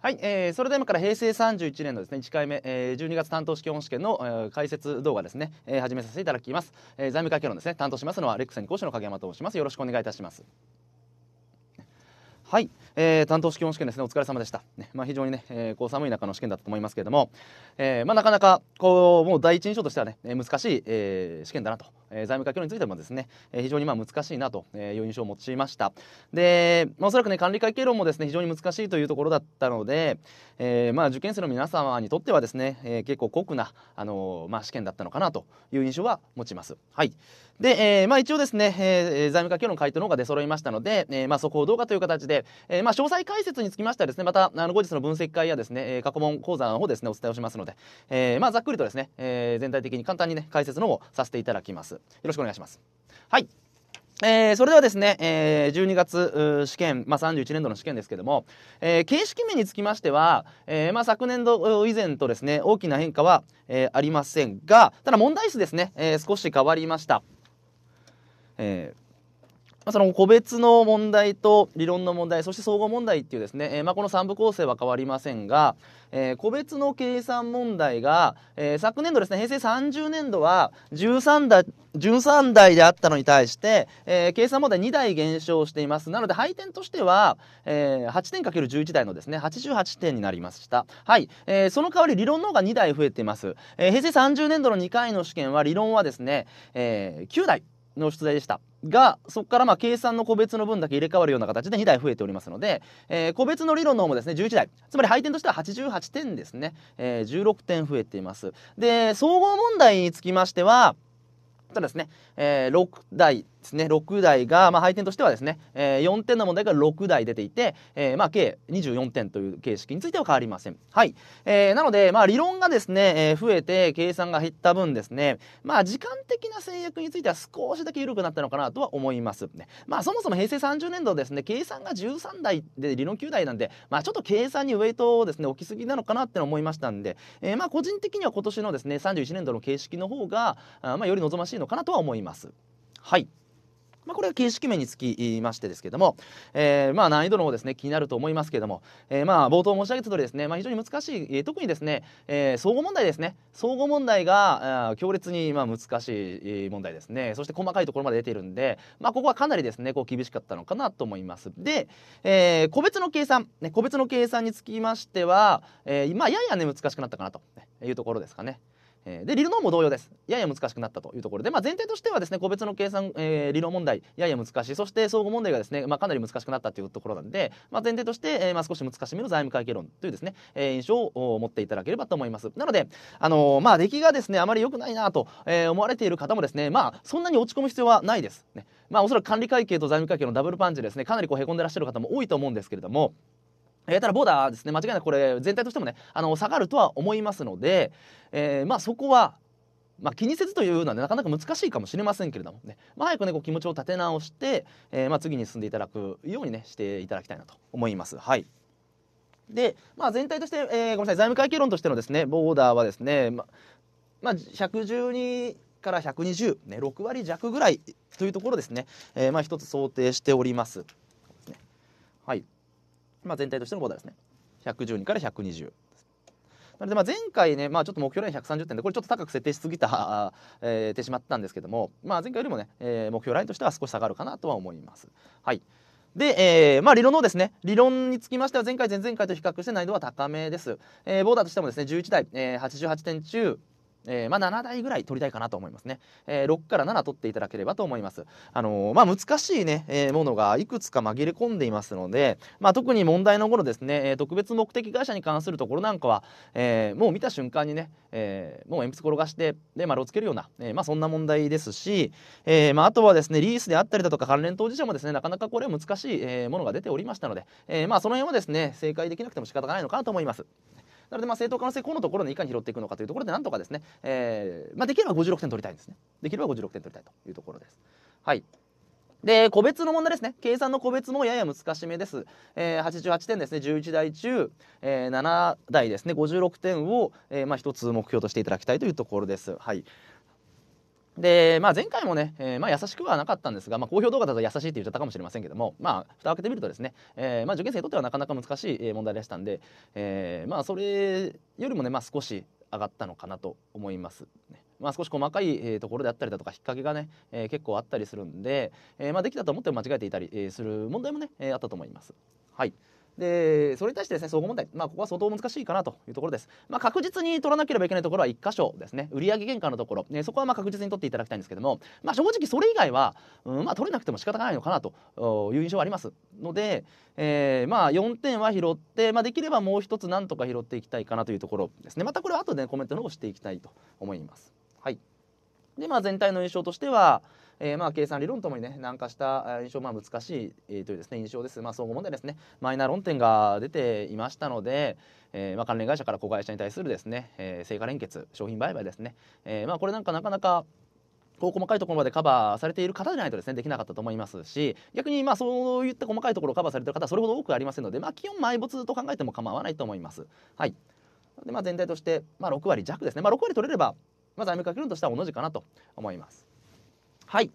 はい、えー、それでは今から平成31年のですね1回目、えー、12月担当試験本試験の、えー、解説動画ですね、えー、始めさせていただきます、えー、財務会計論ですね担当しますのはレックスに講師の影山と申しますよろしくお願いいたしますはい、えー、担当試験試験ですねお疲れ様でした、ねまあ、非常にね、えー、こう寒い中の試験だったと思いますけれども、えーまあ、なかなかこうもう第一印象としてはね難しい、えー、試験だなと、えー、財務課去についてもですね、えー、非常にまあ難しいなという印象を持ちましたで、まあ、おそらくね管理会計論もですね非常に難しいというところだったので、えー、まあ受験生の皆様にとってはですね、えー、結構酷な、あのー、まあ、試験だったのかなという印象は持ちますはいで、えーまあ、一応ですね、えー、財務課計論回答の方が出揃いましたので、えーまあ、速報動画という形でえー、まあ詳細解説につきましてはですねまたあの後日の分析会やですね過去問講座の方ですねお伝えをしますので、えー、まあざっくりとですね、えー、全体的に簡単にね解説の方をさせていただきますよろしくお願いしますはいえー、それではですね、えー、12月試験、まあ、31年度の試験ですけども、えー、形式面につきましては、えーまあ、昨年度以前とですね大きな変化は、えー、ありませんがただ問題数ですね、えー、少し変わりました。えーまあ、その個別の問題と理論の問題そして総合問題っていうですね、えー、まあ、この3部構成は変わりませんが、えー、個別の計算問題が、えー、昨年度ですね平成30年度は13台13台であったのに対して、え計算問題2台減少していますなので配点としては、えー、8点 ×11 台のですね88点になりましたはい、えその代わり理論の方が2台増えています、え平成30年度の2回の試験は理論はですね、え9台の出題でしたがそこからまあ計算の個別の分だけ入れ替わるような形で2台増えておりますので、えー、個別の理論の方もですね11台つまり配点としては88点ですね、えー、16点増えていますで総合問題につきましてはただですね、えー、6台ですね6台が、まあ、配点としてはですね、えー、4点の問題が6台出ていて、えー、まあ、計24点という形式については変わりません。はい、えー、なので、まあ、理論がですね、え増えて計算が減った分ですね、まあ、時間的な制約については少しだけ緩くなったのかなとは思います、ね。まあ、そもそも平成30年度ですね計算が13台で理論9台なんで、まあ、ちょっと計算にウエイトをですね置きすぎなのかなって思いましたんで、えまあ、個人的には今年のですね31年度の形式の方がまあ、より望ましいのかなとは思います。はいまあ、これは形式面につきましてですけども、えー、まあ難易度の方ですね気になると思いますけども、えー、まあ冒頭申し上げた通りですね、まあ、非常に難しい、えー、特にですね、えー、総問題ですね相互問題が強烈にまあ難しい問題ですねそして細かいところまで出てるんで、まあ、ここはかなりですねこう厳しかったのかなと思います。で、えー、個別の計算、ね、個別の計算につきましては、えー、まあややね難しくなったかなというところですかね。えー、で理論も同様ですやや難しくなったというところで、まあ、全としてはですね個別の計算、えー、理論問題やや難しいそして相互問題がですね、まあ、かなり難しくなったというところなんで、まあ、前提として、えーまあ、少し難しめの財務会計論というですね、えー、印象を持っていただければと思いますなので、あのー、まあ、出来がですねあまり良くないなと、えー、思われている方もですね、まあ、そんなに落ち込む必要はないです、ね、まあ、おそらく管理会計と財務会計のダブルパンチですねかなりこうへこんでらっしゃる方も多いと思うんですけれどもえただボーダーですね間違いなくこれ全体としてもねあの下がるとは思いますので、えー、まあ、そこは、まあ、気にせずというのは、ね、なかなか難しいかもしれませんけれどもね、まあ、早くねこう気持ちを立て直して、えー、ま次に進んでいただくようにねしていただきたいなと思います。はいで、まあ、全体として、えー、ごめんなさい財務会計論としてのですねボーダーはですね、ままあ、112から120、ね、6割弱ぐらいというところですね、えまあ、一つ想定しております。はいまあ、全体としてのボーダーですね112から120なのでまあ前回ね、まあ、ちょっと目標ライン130点でこれちょっと高く設定しすぎた、えー、てしまったんですけども、まあ、前回よりもね、えー、目標ラインとしては少し下がるかなとは思います。はいで、えー、まあ理論のですね、理論につきましては前回前々回と比較して難易度は高めです。えー、ボーダーとしてもですね、11台、えー、88点中、えー、まあ、7台ぐらい取りたいかなと思いますね、えー、6から7取っていただければと思います、あのー、まあ、難しいね、えものがいくつか紛れ込んでいますので、まあ、特に問題の頃ですね、え特別目的会社に関するところなんかは、えもう見た瞬間にね、えもう鉛筆転がしてで丸をつけるような、えまあ、そんな問題ですし、えまあ、とはですねリースであったりだとか関連当事者もですねなかなかこれは難しい、えものが出ておりましたので、えまあ、その辺はですね正解できなくても仕方がないのかなと思います。なのでまあ正当化の成功のところにいかに拾っていくのかというところでなんとかですね、えーまあ、できれば56点取りたいんですねできれば56点取りたいというところです。はいで個別の問題ですね計算の個別もやや難しめです、えー、88点ですね11台中、えー、7台ですね56点を、えーまあ、1つ目標としていただきたいというところです。はいで、まあ、前回もね、えー、まあ優しくはなかったんですが、まあ、好評動画だと優しいって言っちゃったかもしれませんけども、まあ、蓋を開けてみるとですね、えー、まあ受験生にとってはなかなか難しい問題でしたんで、えー、まあそれよりもね、まあ、少し上がったのかなと思います、まあ、少し細かいところであったりだとか引っ掛けがね、えー、結構あったりするんで、えー、まあできたと思っても間違えていたりする問題もね、えー、あったと思います。はい、でそれに対してですね総合問題、まあ、ここは相当難しいかなというところです、まあ、確実に取らなければいけないところは1箇所ですね売上原価のところ、ね、そこはまあ確実に取っていただきたいんですけども、まあ、正直それ以外は、うんまあ、取れなくても仕方がないのかなという印象はありますので、えー、まあ4点は拾って、まあ、できればもう1つ何とか拾っていきたいかなというところですねまたこれは後で、ね、コメントの方していきたいと思います。はいでまあ、全体の印象としては、えー、まあ、計算理論ともにね難化した印象まあ難しい、えというですね印象です、まあ、総合問題ですねマイナー論点が出ていましたので、えー、まあ、関連会社から子会社に対するですね、えー、成果連結商品売買ですね、えまあ、これなんかなかなかこう細かいところまでカバーされている方じゃないとですねできなかったと思いますし逆にまあそういった細かいところをカバーされている方はそれほど多くありませんので、まあ、基本埋没と考えても構わないと思います。はいでまあ、全体として、まあ、6割弱ですね、まあ、6割取れれば、まあ、財務課けるとしては同じかなと思います。はい。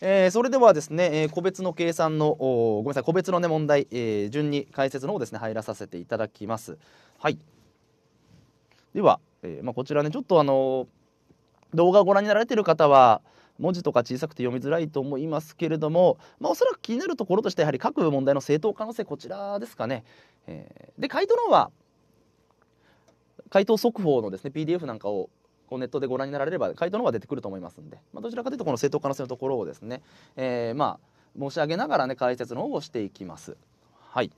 えー、それではですね、えー、個別の計算のごめんなさい個別の、ね、問題、えー、順に解説の方ですね入らさせていただきます。はい、では、えまあ、こちらねちょっとあの動画をご覧になられてる方は文字とか小さくて読みづらいと思いますけれども、まあ、おそらく気になるところとしてやはり各問題の正当可能性こちらですかね。えで回答の方は回答速報のですね PDF なんかをこうネットでご覧になられれば回答の方が出てくると思いますんで、まあ、どちらかというとこの正当可能性のところをですね、えー、まあ申し上げながらね解説の方をしていきます。はい、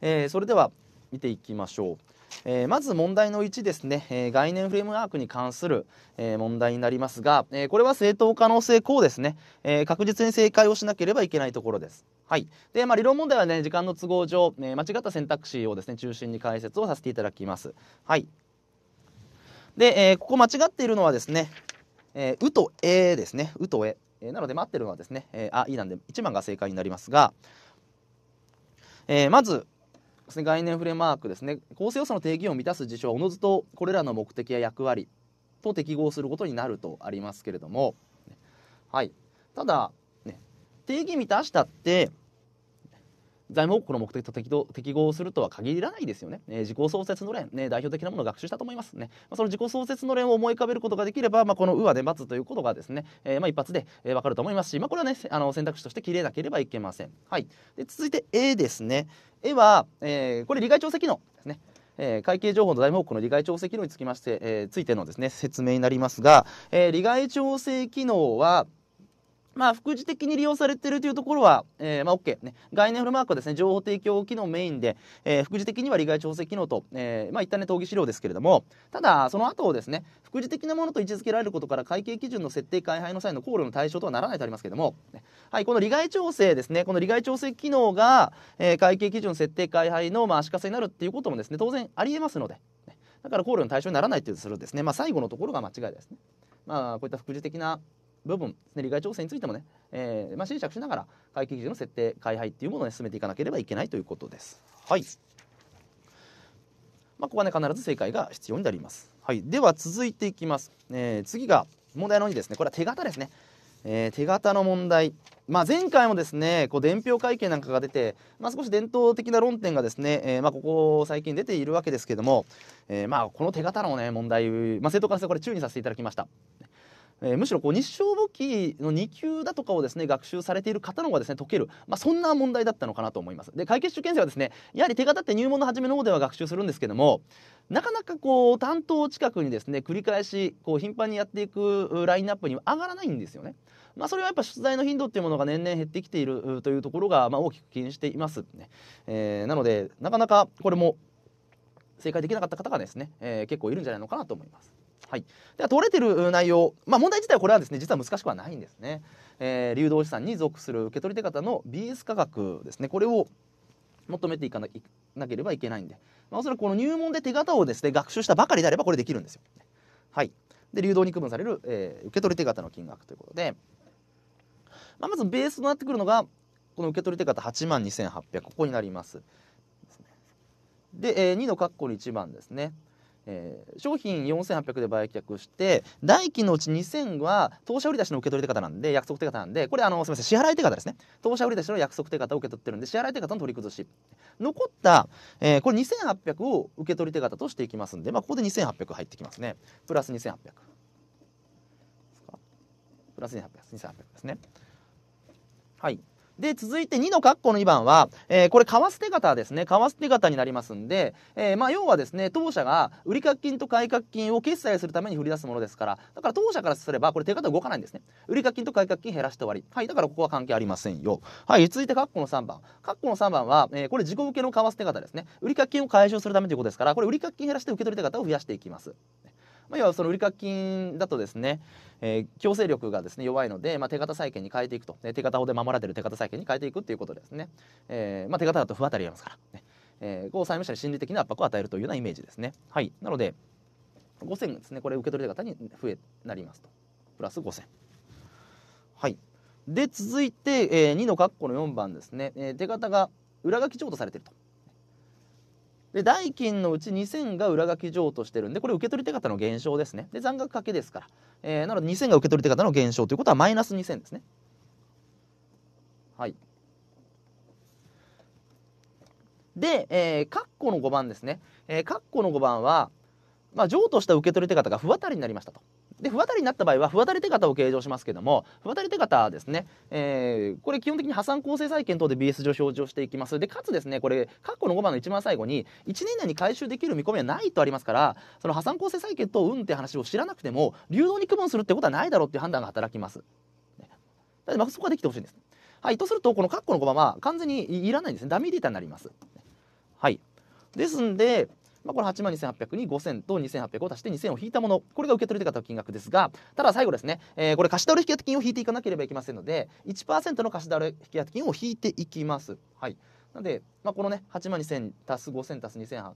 えー、それでは見ていきましょう。えー、まず問題の1ですね、えー、概念フレームワークに関する、えー、問題になりますが、えこれは正当可能性項ですね、え確実に正解をしなければいけないところです。はいでまあ、理論問題は、ね、時間の都合上、え間違った選択肢をです、ね、中心に解説をさせていただきます。はいで、えー、ここ間違っているのはですね、えー、うとえですね、うとえ。えー、なので、待ってるのはですね、えあ、いいなんで、1番が正解になりますが、えまず、ですね、概念フレームワークですね、構成要素の定義を満たす事象は、おのずとこれらの目的や役割と適合することになるとありますけれども、はい。ただ、ね、定義満たしたって、材務の目的と適合するとは限らないですよね、えー、自己創設の連、ね、代表的なものを学習したと思いますね、まあ、その自己創設の連を思い浮かべることができれば、まあ、この「う」はで待つということがですね、えー、まあ一発で、え分かると思いますし、まあ、これはねあの選択肢として切れなければいけません、はい、で続いて「A」ですね「A は」えー、これ利害調整機能ですねえー、会計情報の大務報の利害調整機能につきまして、えー、ついてのですね説明になりますが、えー、利害調整機能は、まあ、副次的に利用されているというところは、えー、まあ OK、ね、概念フルマークはですね、情報提供機能メインで、えー、副次的には利害調整機能と、えー、まあ、一旦ね、討議資料ですけれども、ただ、その後ですね、副次的なものと位置づけられることから、会計基準の設定開廃の際の考慮の対象とはならないとありますけれども、はい、この利害調整ですね、この利害調整機能が、え会計基準設定開廃の、まあ、足かせになるっていうこともですね、当然ありえますので、ね、だから考慮の対象にならないとするですね、まあ、最後のところが間違いですね。まあ、こういった副次的な部分ね利害調整についてもね、えーまあ、斟酌しながら会計基準の設定開廃っていうものを、ね、進めていかなければいけないということです。はい、まあ、ここはね必ず正解が必要になります。はい、では続いていきます。えー、次が問題の2ですねこれは手形ですね。えー、手形の問題、まあ、前回もですねこう伝票会計なんかが出て、まあ、少し伝統的な論点がですね、えー、まあ、ここ最近出ているわけですけども、えー、まこの手形の、ね、問題、まあ、正当化してこれ注意させていただきました。えー、むしろこう日照簿記の2級だとかをですね学習されている方の方がですね解ける、まあ、そんな問題だったのかなと思います。で会計士受験生はですねやはり手形って入門の初めの方では学習するんですけどもなかなかこう担当近くにですね繰り返しこう頻繁にやっていくラインナップには上がらないんですよね。まあ、それはやっぱ取材の頻度っていうものが年々減ってきているというところが、まあ、大きく気にしていますね、ねえー、なのでなかなかこれも正解できなかった方がですね、えー、結構いるんじゃないのかなと思います。はい、では取れてる内容、まあ、問題自体はこれはですね実は難しくはないんですね、えー、流動資産に属する受取手方の BS 価格ですねこれを求めていかなければいけないんで、まあ、おそらくこの入門で手形をですね学習したばかりであればこれできるんですよ。はい、で流動に区分される、えー、受取手形の金額ということで、まあ、まずベースとなってくるのがこの受取手方8万2800ここになります。で、えー、2の括弧の1番ですね。えー、商品4800で売却して代金のうち2000は当社売り出しの受け取り手方なんで約束手方なんでこれあのすみません支払い手方ですね当社売り出しの約束手方を受け取ってるんで支払い手方の取り崩し残った、えー、これ2800を受け取り手方としていきますんで、まあ、ここで2800入ってきますねプラス2800プラス2800ですねはいで、続いて2の括弧の2番は、えー、これ、為替手形ですね。為替手形になりますんで、えー、まあ、要はですね、当社が売掛金と買掛金を決済するために振り出すものですから、だから当社からすれば、これ手形動かないんですね。売掛金と買掛金減らして終わり。はい、だからここは関係ありませんよ。はい、続いて括弧の3番。括弧の3番は、えー、これ、自己受けの為替手形ですね。売掛金を解消するためということですから、これ、売掛金減らして受け取り手形を増やしていきます。まあ、要はその売掛金だとですね、えー、強制力がですね弱いので、まあ、手形債権に変えていくと、ね、手形法で守られてる手形債権に変えていくっていうことですね、えーまあ、手形だと不当たりありますからね、えー、こう債務者に心理的な圧迫を与えるというようなイメージですねはいなので5000ですねこれ受け取り方に増えなりますとプラス5000はいで続いて、えー、2の括弧の4番ですね、えー、手形が裏書き譲渡されてるとで代金のうち2000が裏書き譲渡してるんでこれ受け取り手方の減少ですねで残額かけですから、えー、なので2000が受け取り手方の減少ということはマイナス2000ですねはいで、えー、括弧の5番ですね、えー、括弧の5番は、まあ、譲渡した受け取り手方が不渡りになりましたとで不渡りになった場合は不渡り手形を計上しますけども不渡り手形ですね、えー、これ基本的に破産構成債権等で BS 上表示をしていきますでかつですねこれ括弧の5番の一番最後に1年内に回収できる見込みはないとありますからその破産構成債権等運って話を知らなくても流動に区分するってことはないだろうっていう判断が働きます。だまあそこはできてほしいんです。はい、とするとこの括弧の5番は完全にいらないんですねダミーデータになります。はいですんでまあ、これ8万2800に5000と2800を足して2000を引いたものこれが受け取り手方の金額ですがただ最後ですね、えー、これ貸倒れ引当金を引いていかなければいけませんので1%の貸倒れ引当金を引いていきます。はい、なので、まあ、このね8万2000足す5000足す2800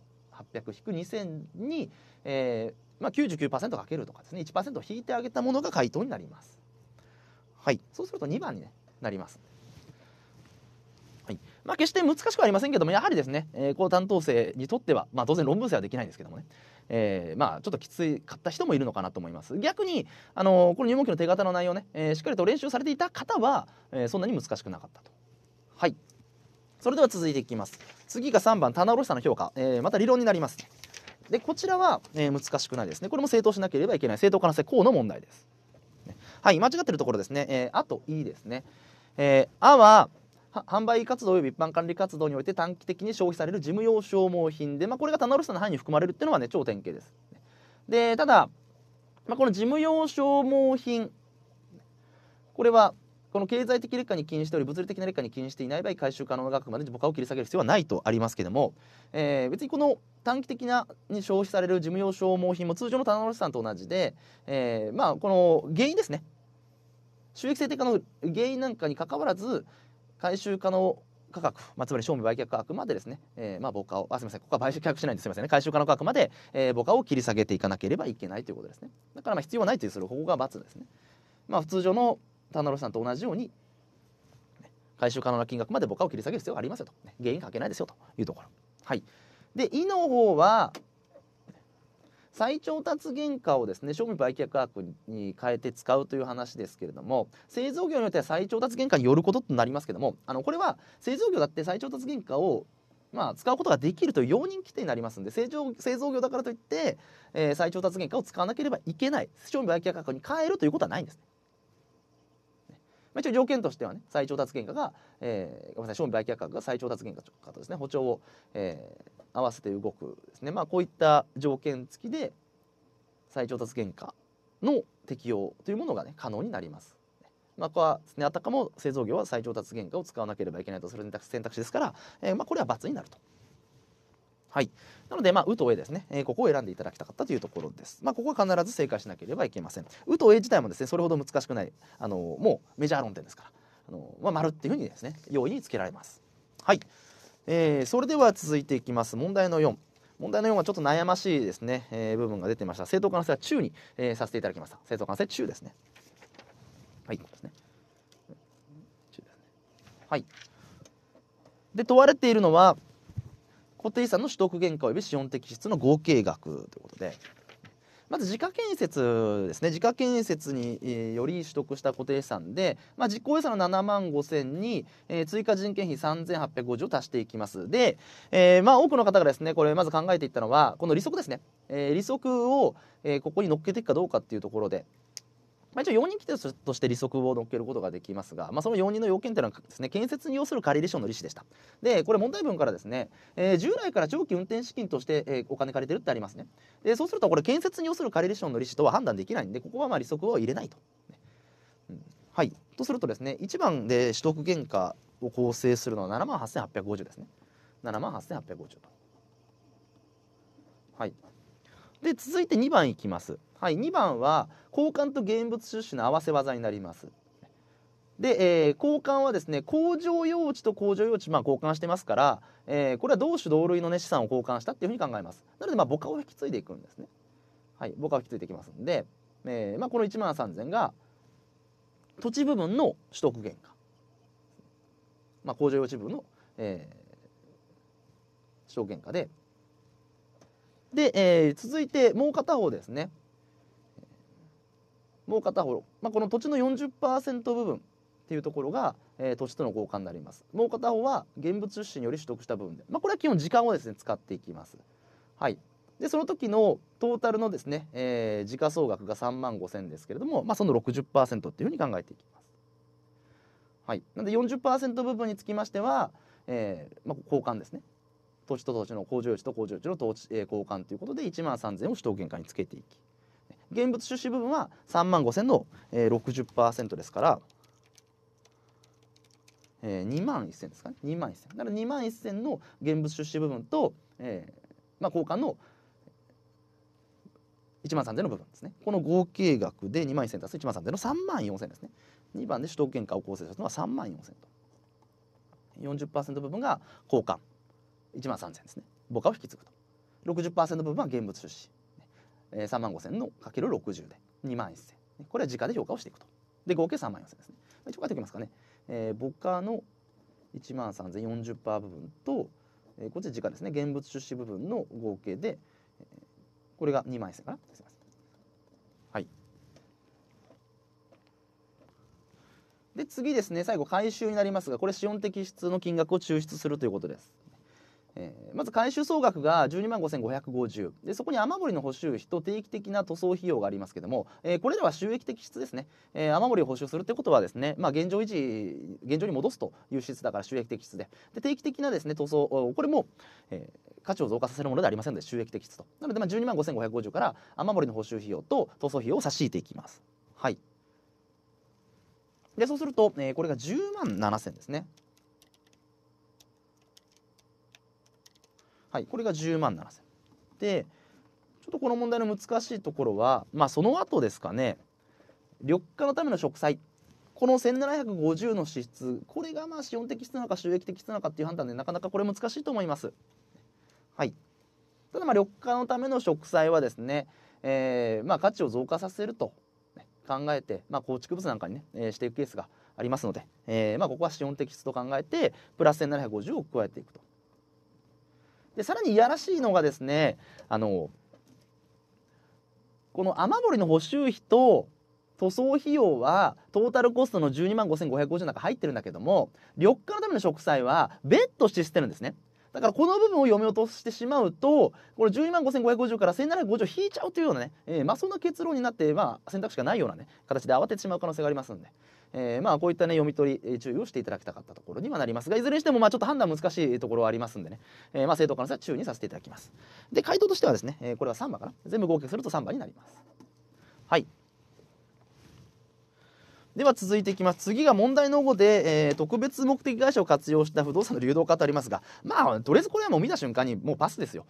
引く2000に、えーまあ99、かけるとかですね1%引いてあげたものが回答になります。はい、そうすると2番に、なります。まあ、決して難しくはありませんけどもやはりですね、えー、こう担当生にとっては、まあ、当然論文生はできないんですけどもね、えー、まあちょっときついかった人もいるのかなと思います逆に、あのー、この入門期の手形の内容ね、えー、しっかりと練習されていた方は、えー、そんなに難しくなかったと。はいそれでは続いていきます次が3番棚卸しさの評価、えー、また理論になりますでこちらは、えー、難しくないですねこれも正当しなければいけない正当化の性項の問題です、はい間違ってるところですね、えー、あと E ですね、えー、あは販売活動及び一般管理活動において短期的に消費される事務用消耗品で、まあ、これが棚卸んの範囲に含まれるっていうのはね超典型です。でただ、まあ、この事務用消耗品これはこの経済的劣化に禁止しており物理的な劣化に禁止していない場合回収可能な額まで母価を切り下げる必要はないとありますけども、えー、別にこの短期的なに消費される事務用消耗品も通常の棚卸さんと同じで、えー、まあこの原因ですね収益性低下の原因なんかにかかわらず、回収可能価格、まあ、つまり賞味売却価格までですね、えー、まあ、母価をあすみませんここは売却しないんですみませんね回収可能価格まで、えー、母価を切り下げていかなければいけないということですねだからまあ必要ないというする方法が×ですねまあ通常の棚卸さんと同じように回収可能な金額まで母価を切り下げる必要がありますよと、ね、原因かけないですよというところはいで「い」の方は再調達原価をですね商品売却額に変えて使うという話ですけれども製造業によっては再調達原価によることとなりますけどもあのこれは製造業だって再調達原価をまあ、使うことができるという容認規定になりますので製造製造業だからといって、えー、再調達原価を使わなければいけない商品売却額に変えるということはないんですね。まあ、一応条件としてはね再調達原価が、えー、ごめんなさい商品売却額が再調達原価とですね補償を、えー、合わせて動くですね、まあ、こういった条件付きで再調達原価の適用というものが、ね、可能になります。まあ、これはですね、あたかも製造業は再調達原価を使わなければいけないとする選択肢ですから、えー、まあ、これは×になると。はい、なので、まあ、うとえですね、えー、ここを選んでいただきたかったというところです。まあ、ここは必ず正解しなければいけません。うとえ自体もですね、それほど難しくない、あのもうメジャー論点ですから、あのまあ、丸っていうふうにですね、容易につけられます。はい。えー、それでは続いていきます問題の4問題の4はちょっと悩ましいですね、えー、部分が出てました正当可能性は中に、えー、させていただきました正当可能性中ですねはいここですねはいで問われているのは固定資産の取得原価及び資本的支出の合計額ということでまず自家建設ですね自家建設により取得した固定資産で、まあ、実行予算の7万5000に、えー、追加人件費3850を足していきますで、えー、まあ多くの方がですねこれまず考えていったのはこの利息ですね、えー、利息を、えー、ここに乗っけていくかどうかっていうところでまあ、一応容認規定として利息を乗っけることができますが、まあ、その容認の要件というのはですね建設に要する借入証の利子でしたでこれ問題文からですね、えー、従来から長期運転資金として、えー、お金借りてるってありますねでそうするとこれ建設に要する借入証の利子とは判断できないんでここはまあ利息を入れないと、ね、うん、はいとするとですね1番で取得原価を構成するのは7万8850ですね7万8850とはいで続いて2番いきますはい、2番は交換と現物出資の合わせ技になります。で、えー、交換はですね工場用地と工場用地、まあ、交換してますから、えー、これは同種同類の、ね、資産を交換したっていうふうに考えますなので、まあ、母価を引き継いでいくんですねはい母価を引き継いでいきますんで、えーまあ、この1万3000が土地部分の取得原価、まあ、工場用地部分の、えー、取得原価でで、えー、続いてもう片方ですねもう片方、まあ、この土地の40%部分っていうところが、えー、土地との交換になりますもう片方は現物出資により取得した部分で、まあ、これは基本時間をですね使っていきますはいでその時のトータルのですね、えー、時価総額が3万5000ですけれども、まあ、その60%っていうふうに考えていきますはいなので40%部分につきましては、えーまあ、交換ですね土地と土地の工場用地と工場用地の土地、えー、交換ということで1万3000を首都原価につけていき現物出資部分は3万5000の、えー、60%ですから、えー、2万1000ですかね2万1000だから2万1000の現物出資部分と、えーまあ、交換の1万3000の部分ですねこの合計額で2万1000足す1万3000の3万4000ですね2番で首都圏価を構成するのは3万4000と40%部分が交換1万3000ですね母価を引き継ぐと60%部分は現物出資え3万5000のかける60で2万1000これは時価で評価をしていくとで合計3万4000ですね一応書いておきますかね、えー、母価の1万3040%部分と、えー、こっち時価ですね現物出資部分の合計で、えー、これが2万1000かなすいませんはいで次ですね最後回収になりますがこれ資本的質出の金額を抽出するということですえー、まず回収総額が12万5550でそこに雨漏りの補修費と定期的な塗装費用がありますけども、えー、これらは収益的質ですね、えー、雨漏りを補修するってことはですね、まあ、現状維持現状に戻すという質だから収益的質でで定期的なですね塗装これも、え価値を増加させるものではありませんので収益的質となのでまあ12万5550から雨漏りの補修費用と塗装費用を差し引いていきます。はいでそうすると、えこれが10万7000ですね。はい、これが10万7000でちょっとこの問題の難しいところは、まあ、その後ですかね緑化のための植栽この1750の支出これがまあ資本的質なのか収益的質なのかっていう判断でなかなかこれ難しいと思います。はい、ただまあ緑化のための植栽はですね、えー、まあ価値を増加させると考えて、まあ、構築物なんかにね、えー、していくケースがありますので、えー、まあここは資本的質と考えてプラス1750を加えていくと。でさらにいやらしいのがですねあのこの雨漏りの補修費と塗装費用はトータルコストの12万5550円の中入ってるんだけども緑化のための植栽は別途して捨てるんですねだからこの部分を読み落としてしまうとこれ12万5550から1750引いちゃうというようなね、えー、まあそんな結論になって、まあ、選択肢がないようなね形で慌ててしまう可能性がありますんでえー、まあこういったね読み取り注意をしていただきたかったところにはなりますがいずれにしてもまあちょっと判断難しいところはありますんでね、えー、まあ正当化の際は注意にさせていただきますで回答としてはですね、えー、これは3番かな全部合計すると3番になりますはいでは続いていきます次が問題の後で、えー、特別目的会社を活用した不動産の流動化とありますがまあとりあえずこれはもう見た瞬間にもうパスですよ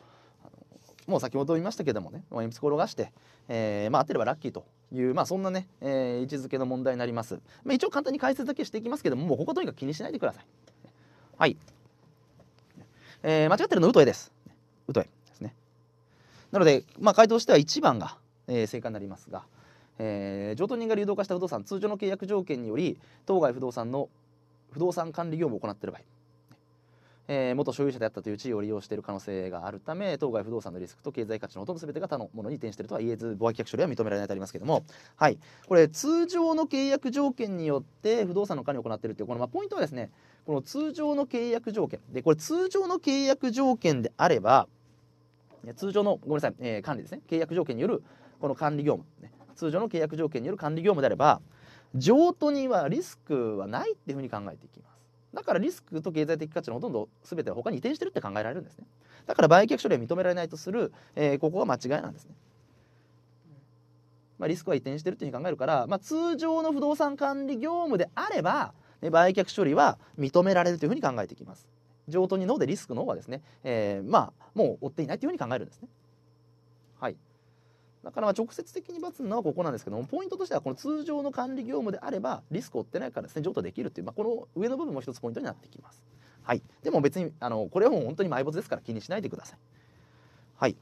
もう先ほど言いましたけどもね鉛筆転がして、えー、まあ当てればラッキーという、まあ、そんなね、えー、位置づけの問題になります、まあ、一応簡単に解説だけしていきますけどももうこことにかく気にしないでくださいはい、えー、間違ってるのウトエですウトエですねなので、まあ、回答しては1番が、えー、正解になりますが、えー、譲渡人が流動化した不動産通常の契約条件により当該不動産の不動産管理業務を行っている場合えー、元所有者であったという地位を利用している可能性があるため当該不動産のリスクと経済価値のほとんど全てが他のものに転しているとは言えず貿易契約書は認められないとありますけども、はい、これ通常の契約条件によって不動産の管理を行っているというこの、まあ、ポイントはですねこの通常の契約条件でこれ通常の契約条件であれば通常のごめんなさい、えー、管理ですね契約条件によるこの管理業務、ね、通常の契約条件による管理業務であれば譲渡人はリスクはないっていうふうに考えていきます。だからリスクと経済的価値のほとんど全ては他に移転してるって考えられるんですねだから売却処理は認められないとする、えー、ここは間違いなんですね、まあ、リスクは移転してるっていうふうに考えるから、まあ、通常の不動産管理業務であれば、ね、売却処理は認められるというふうに考えていきます譲渡にノでリスクの方はですね、えー、まあもう追っていないというふうに考えるんですねだからま直接的に罰なのはここなんですけどもポイントとしてはこの通常の管理業務であればリスクを負ってないからですね譲渡できるっていう、まあ、この上の部分も一つポイントになってきます。はい、でも別にあのこれはもう本当に埋没ですから気にしないでください。はい、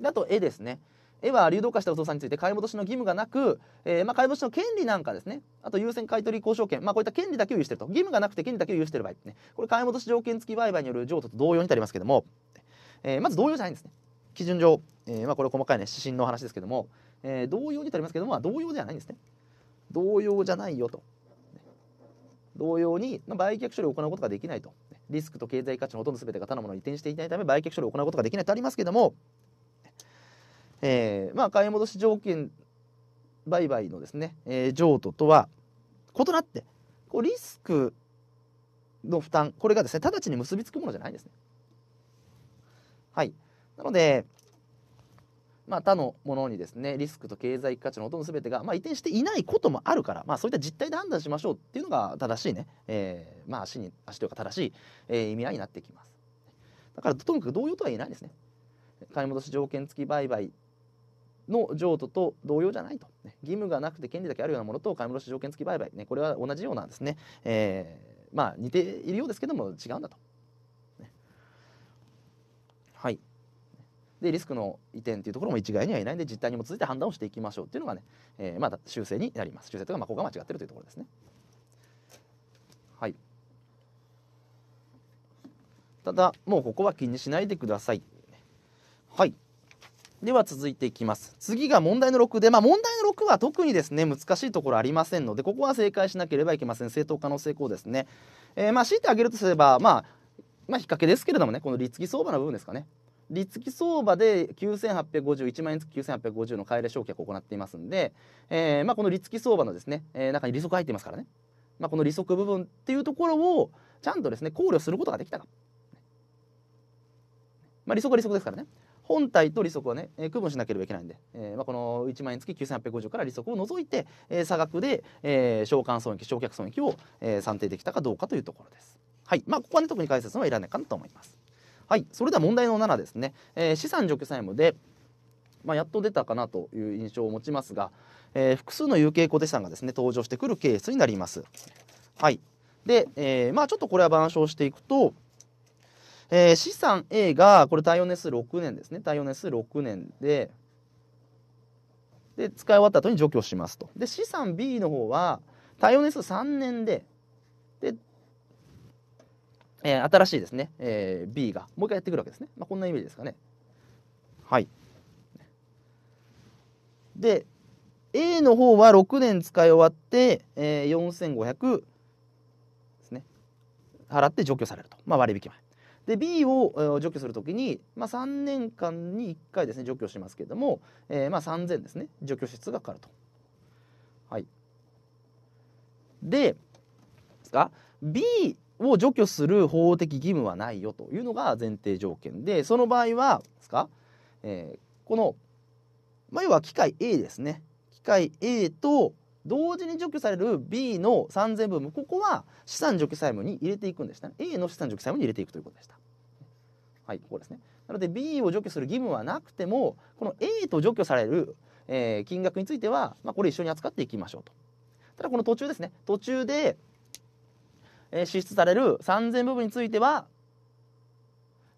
であと絵ですね。絵は流動化したお父さんについて買い戻しの義務がなく、えー、ま買い戻しの権利なんかですねあと優先買取交渉権、まあ、こういった権利だけを有してると義務がなくて権利だけを有してる場合ねこれ買い戻し条件付き売買による譲渡と同様にありますけども、えー、まず同様じゃないんですね基準上えー、まあ、これ細かいね指針の話ですけども、えー、同様にとありますけども、同様ではないんですね同様じゃないよと同様に、まあ、売却処理を行うことができないとリスクと経済価値のほとんど全てが他のものに移転していないため売却処理を行うことができないとありますけども、えー、まあ、買い戻し条件売買のですね、えー、譲渡とは異なってこうリスクの負担これがですね直ちに結びつくものじゃないんですね。はい、なのでまあ、他のものにですねリスクと経済価値のほとんど全てが、まあ、移転していないこともあるから、まあ、そういった実態で判断しましょうっていうのが正しいね、えー、まあ足に足というか正しい、えー、意味合いになってきますだからとにかく同様とは言えないですね買い戻し条件付き売買の譲渡と同様じゃないと、ね、義務がなくて権利だけあるようなものと買い戻し条件付き売買、ね、これは同じようなですね、えー、まあ似ているようですけども違うんだとでリスクの移転っていうところも一概にはいないんで実態にもづいて判断をしていきましょうっていうのがね、えー、まだ修正になります修正というかまあここが間違ってるというところですねはいただもうここは気にしないでくださいはいでは続いていきます次が問題の6で、まあ、問題の6は特にですね難しいところありませんのでここは正解しなければいけません正当化の成功ですね、えー、まあ強いてあげるとすれば、まあ、まあ引っ掛けですけれどもねこの律儀相場の部分ですかね利付き相場で9851万円付き9850の買い入れ償却を行っていますんで、えー、まあ、この利付き相場のですね、えー、中に利息入ってますからね、まあ、この利息部分っていうところをちゃんとですね考慮することができたか、まあ、利息は利息ですからね本体と利息はね、えー、区分しなければいけないんで、えーまあ、この1万円月9850から利息を除いて、えー、差額で、えー、償還損益償却損益を、えー、算定できたかどうかというところです。はいまあ、ここはね特に解説はいらないかなと思います。はい、それでは問題の7ですね、えー、資産除去債務で、まあ、やっと出たかなという印象を持ちますが、えー、複数の有形固定資産がですね登場してくるケースになります。はいで、えー、まあ、ちょっとこれは板書していくと、えー、資産 A がこれ耐用年数6年ですね耐用年数6年でで使い終わった後に除去しますとで資産 B の方は耐用年数3年でえー、新しいですね、えー、B がもう一回やってくるわけですね。まあ、こんなイメージですかね。はい。で、A の方は6年使い終わって、えー、4500ですね。払って除去されると。まあ、割引前。で B を除去するときに、まあ、3年間に1回ですね除去しますけれども、えー、まあ3000ですね除去支出がかかると。はい、でですか B を除去する法的義務はないよというのが前提条件でその場合はですか、えー、この、まあ、要は機械 A ですね機械 A と同時に除去される B の3000分もここは資産除去債務に入れていくんでしたね A の資産除去債務に入れていくということでした。はいここですねなので B を除去する義務はなくてもこの A と除去される、えー、金額については、まあ、これ一緒に扱っていきましょうと。ただこの途中ですね途中でえ支出される3,000部分については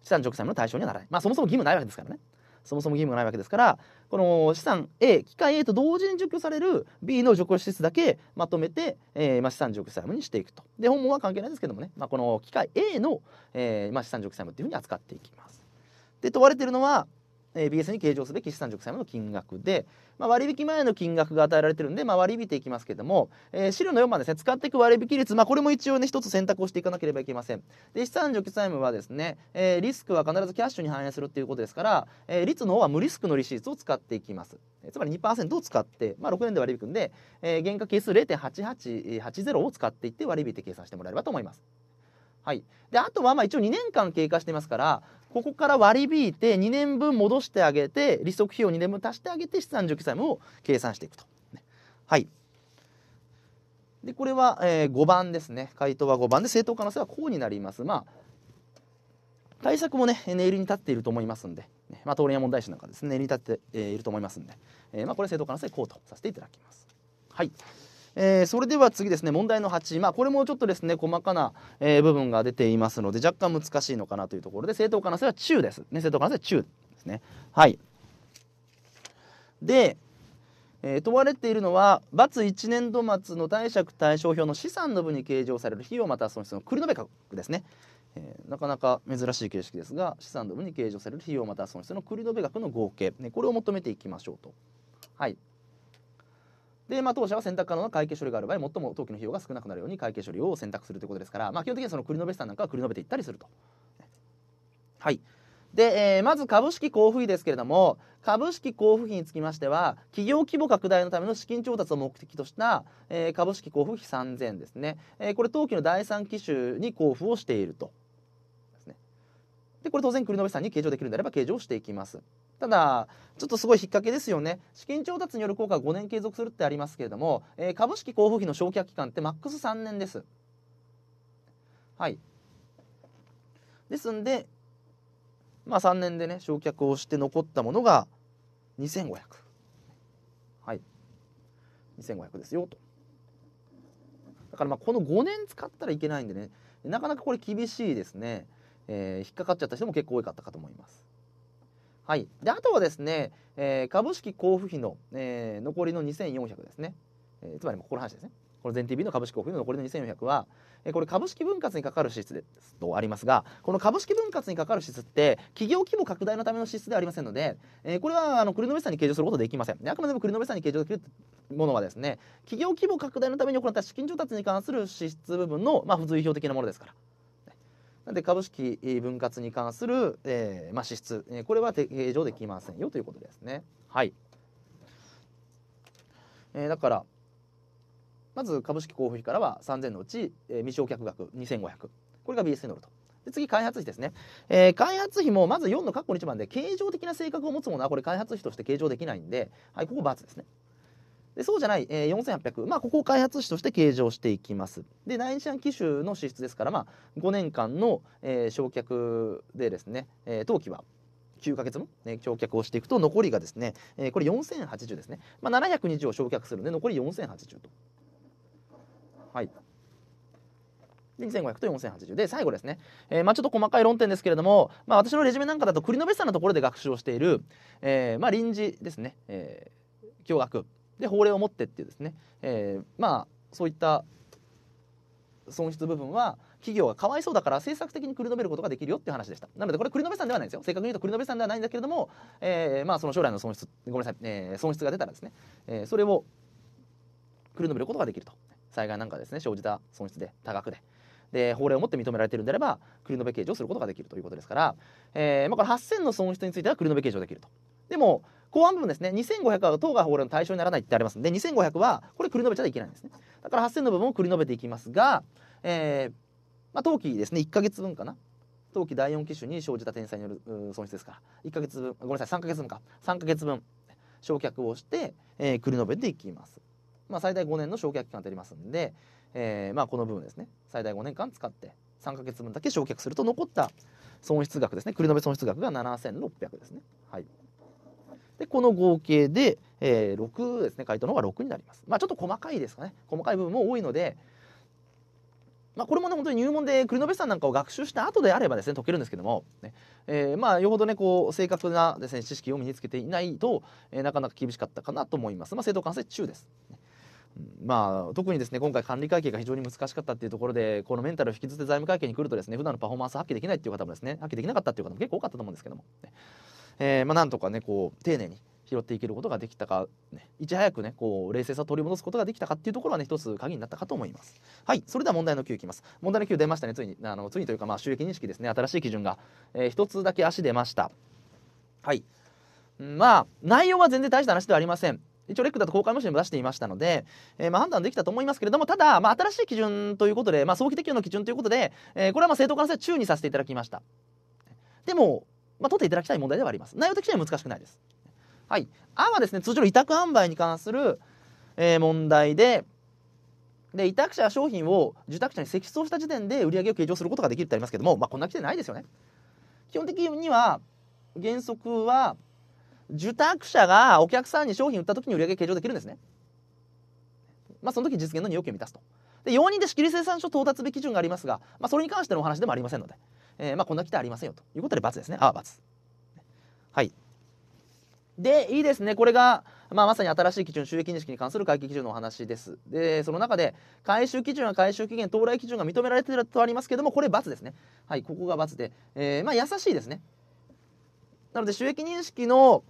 資産除去債務の対象にはならない。まあそもそも義務ないわけですからね。そもそも義務がないわけですからこの資産 A 機械 A と同時に除去される B の除去支出だけまとめて、えーまあ、資産除去債務にしていくとで本文は関係ないですけどもね、まあ、この機械 A の、えーまあ、資産除去債務っていうふうに扱っていきます。で問われているのは BS に計上すべき資産熟債務の金額で、まあ、割引前の金額が与えられてるんで、まあ、割り引いていきますけども、えー、資料の4番ですね使っていく割引率、まあ、これも一応ね一つ選択をしていかなければいけませんで資産除去債務はですね、えー、リスクは必ずキャッシュに反映するっていうことですから、えー、率の方は無リスクの利子率を使っていきます、つまり2%を使って、まあ、6年で割り引くんで、えー、原価係数0.8880を使っていって割り引いて計算してもらえればと思いますはい、であとはまあ一応2年間経過してますからここから割り引いて2年分戻してあげて利息費用2年分足してあげて資産受記債務を計算していくと。はい、でこれは、えー、5番ですね回答は5番で正当可能性はこうになります。まあ対策もね念入りに立っていると思いますんで、ね、まあ、東連や問題集なんかですね念入りに立って、えー、いると思いますんで、えー、まあ、これ正当可能性こうとさせていただきます。はいえー、それでは次ですね問題の8、まあ、これもちょっとですね細かな、えー、部分が出ていますので若干難しいのかなというところで正当可能性は中です、ね、正当可能性は中ですねはいで、えー、問われているのは罰1年度末の貸借対照表の資産の分に計上される費用または損失の繰り延べ価格ですねえー、なかなか珍しい形式ですが資産の分に計上される費用または損失の繰り延べ額の合計、ね、これを求めていきましょうと。はいで、まあ、当社は選択可能な会計処理がある場合最も登記の費用が少なくなるように会計処理を選択するということですから、まあ、基本的にはその繰り延べ資産なんかは繰り延べていったりすると。はい、で、えー、まず株式交付費ですけれども株式交付費につきましては企業規模拡大のための資金調達を目的とした、えー、株式交付費3000ですね、えー、これ当期の第3期種に交付をしているとでこれ当然栗延さんに計上できるんであれば計上していきますただちょっとすごい引っ掛けですよね資金調達による効果は5年継続するってありますけれども、えー、株式交付費の償却期間ってマックス3年ですはいですんでまあ3年でね償却をして残ったものが2500はい2500ですよとだからまあこの5年使ったらいけないんでねなかなかこれ厳しいですねえー、引っかかっちゃった人も結構多かったかと思います。はい、であとはですね、えー、株式交付費の、えー、残りの2400ですね、えー、つまりこの話ですねこの全 TV の株式交付費の残りの2400は、えー、これ株式分割にかかる支出ですとありますがこの株式分割にかかる支出って企業規模拡大のための支出ではありませんので、えー、これはあの繰延さんに計上することできませんあくまでも繰延さんに計上できるものはですね企業規模拡大のために行った資金調達に関する支出部分の、まあ、付随表的なものですから。なんで株式分割に関する、えーまあ、支出、えー、これは計上できませんよということですね。はい、えー、だからまず株式交付費からは3000のうち、えー、未償却額2500これが BS に乗ると。で次、開発費ですね、えー、開発費もまず4の括弧1番で、経状的な性格を持つものは、これ、開発費として計上できないんで、はい、ここ、×ですね。でそうじゃない、えー、4800、まあ、ここを開発費として計上していきます。で、第二四半期種の支出ですから、まあ、5年間の、えー、償却でですね、えー、当期は9ヶ月も、ね、償却をしていくと、残りがですね、えー、これ4080ですね、まあ、720を償却するので、残り4080と。はい。で2500と4080で最後ですね、えー、まあちょっと細かい論点ですけれども、まあ、私のレジュメなんかだと繰延さんのところで学習をしている、えーまあ、臨時ですね、えー、驚愕で法令を持ってっていうですね、えー、まあそういった損失部分は企業がかわいそうだから政策的に繰り延べることができるよっていう話でしたなのでこれ繰り延べさんではないんですよ正確に言うと繰り延べさんではないんだけれども、えー、まあその将来の損失ごめんなさい、えー、損失が出たらですね、えー、それを繰り延べることができると災害なんかですね生じた損失で多額で。で法令をもって認められているんであれば繰り延べ計上することができるということですから、えーまあ、これ8000の損失については繰り延べ計上できるとでも公安部分ですね2500は当該法令の対象にならないってありますんで2500はこれ繰り延べちゃいけないんですねだから8000の部分を繰り延べていきますが、えーまあ、当期ですね1か月分かな当期第4機種に生じた天災による損失ですから1か月分ごめんなさい3か月分か3か月分焼却をして、えー、繰り延べていきます、まあ、最大5年の焼却期間とありますんで、えーまあ、この部分ですね最大5年間使って3か月分だけ焼却すると残った損失額ですね繰り延べ損失額が7600ですねはい。でこの合計で、えー、6ですね回答の方が6になります。まあ、ちょっと細かいですかね細かい部分も多いので、まあ、これもね本当に入門で栗延さんなんかを学習した後であればですね解けるんですけども、ねえー、まあよほどねこう正確なです、ね、知識を身につけていないと、えー、なかなか厳しかったかなと思います。まあ、正当完成中です、まあ、特にですね今回管理会計が非常に難しかったっていうところでこのメンタルを引きずって財務会計に来るとですね普段のパフォーマンス発揮できないっていう方もですね発揮できなかったっていう方も結構多かったと思うんですけども、ね、えー、まあ、なんとかねこう丁寧に拾っていけることができたか、ね、いち早くねこう冷静さを取り戻すことができたかっていうところはね一つ鍵になったかと思いますはいそれでは問題の9いきます問題の9出ましたねついにあのついにというかまあ収益認識ですね新しい基準が、えー、つだけ足出ましたはいまあ内容は全然大した話ではありません一応レックだと公開模試にも出していましたので、えー、まあ判断できたと思いますけれどもただ、まあ、新しい基準ということで、まあ、早期適用の基準ということで、えー、これはまあ正当化の際注意にさせていただきましたでもまあ、取っていただきたい問題ではあります。内容的には難しくないです。はい。あはですね、通常の委託販売に関する、えー、問題で、で委託者は商品を受託者に積層した時点で売上を計上することができるってありますけども、まあ、こんな規定ないですよね。基本的には原則は受託者がお客さんに商品売った時に売上計上できるんですね。まあ、その時実現の2要件を満たすと。で容認で仕切り生産書到達日基準がありますが、まあ、それに関してのお話でもありませんので、えー、まあ、こんな期待ありませんよということで×ですね。ああ、×。はい。で、いいですね。これが、まあ、まさに新しい基準、収益認識に関する会計基準のお話です。で、その中で、回収基準や回収期限、到来基準が認められてるとありますけども、これ×ですね。はい、ここが×で、えー、まあ、優しいですね。なので、収益認識の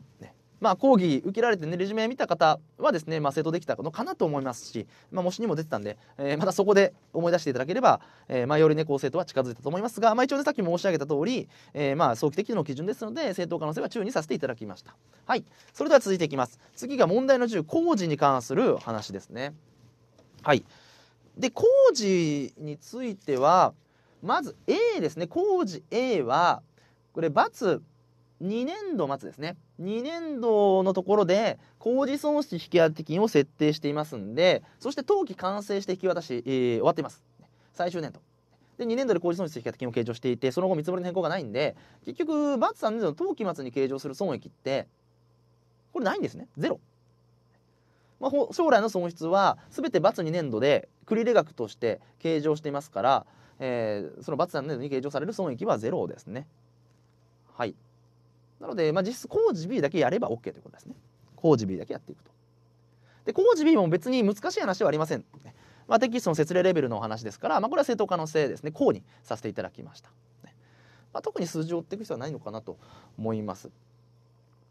まあ、講義受けられてねレジュメ見た方はですね、まあ、正当できたのかなと思いますし、まあ、模試にも出てたんで、えー、またそこで思い出していただければ、えーまあ、よりねこう正当は近づいたと思いますが、まあ、一応ねさっき申し上げた通り、えー、まあ早期的の基準ですので正当可能性は注意にさせていただきましたはいそれでは続いていきます次が問題の10工事に関する話ですねはいで工事についてはまず A ですね工事 A はこれ ×2 年度末ですね2年度のところで工事損失引当金を設定していますんでそして当期完成して引き渡し、えー、終わっています最終年度で2年度で工事損失引当金を計上していてその後見積もりの変更がないんで結局バツ3年度の当期末に計上する損益ってこれないんですねゼロ、まあ、将来の損失は全てバツ2年度で繰入れ額として計上していますから、えー、そのバツ3年度に計上される損益はゼロですねはいなので、まあ、実質工事 B だけやれば OK ということですね工事 B だけやっていくとで工事 B も別に難しい話はありません、まあ、テキストの説例レベルのお話ですから、まあ、これは正当化の性ですねこうにさせていただきました、まあ、特に数字を追っていく必要はないのかなと思います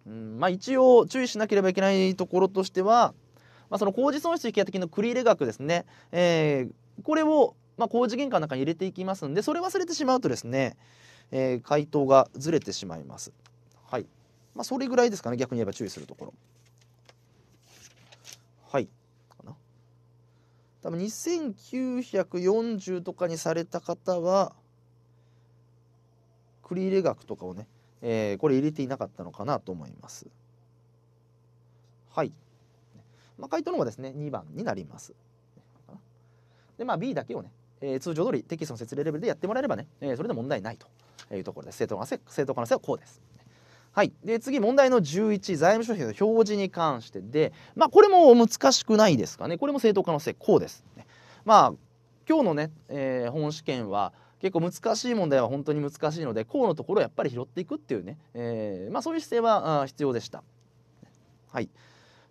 うんまあ、一応注意しなければいけないところとしては、まあ、その工事損失引当金の繰り入れ額ですね、えー、これをまあ、工事原価の中に入れていきますんでそれ忘れてしまうとですね、えー、回答がずれてしまいます。はい。まあ、それぐらいですかね、逆に言えば注意するところ。はい。かな。多分2940とかにされた方は、繰り入れ額とかをね、えー、これ入れていなかったのかなと思います。はい。まあ、回答のもですね、2番になります。で、まあ、B だけをね、えー、通常通りテキストの説明レベルでやってもらえればね、えー、それで問題ないというところです。正当化のせ正当化のせはこうです。はい、で次問題の11財務諸表の表示に関してで、まあ、これも難しくないですかねこれも正当化の性こうです、ね。まあ今日のね、えー、本試験は結構難しい問題は本当に難しいのでこうのところをやっぱり拾っていくっていうね、えー、まあ、そういう姿勢は必要でした。はい、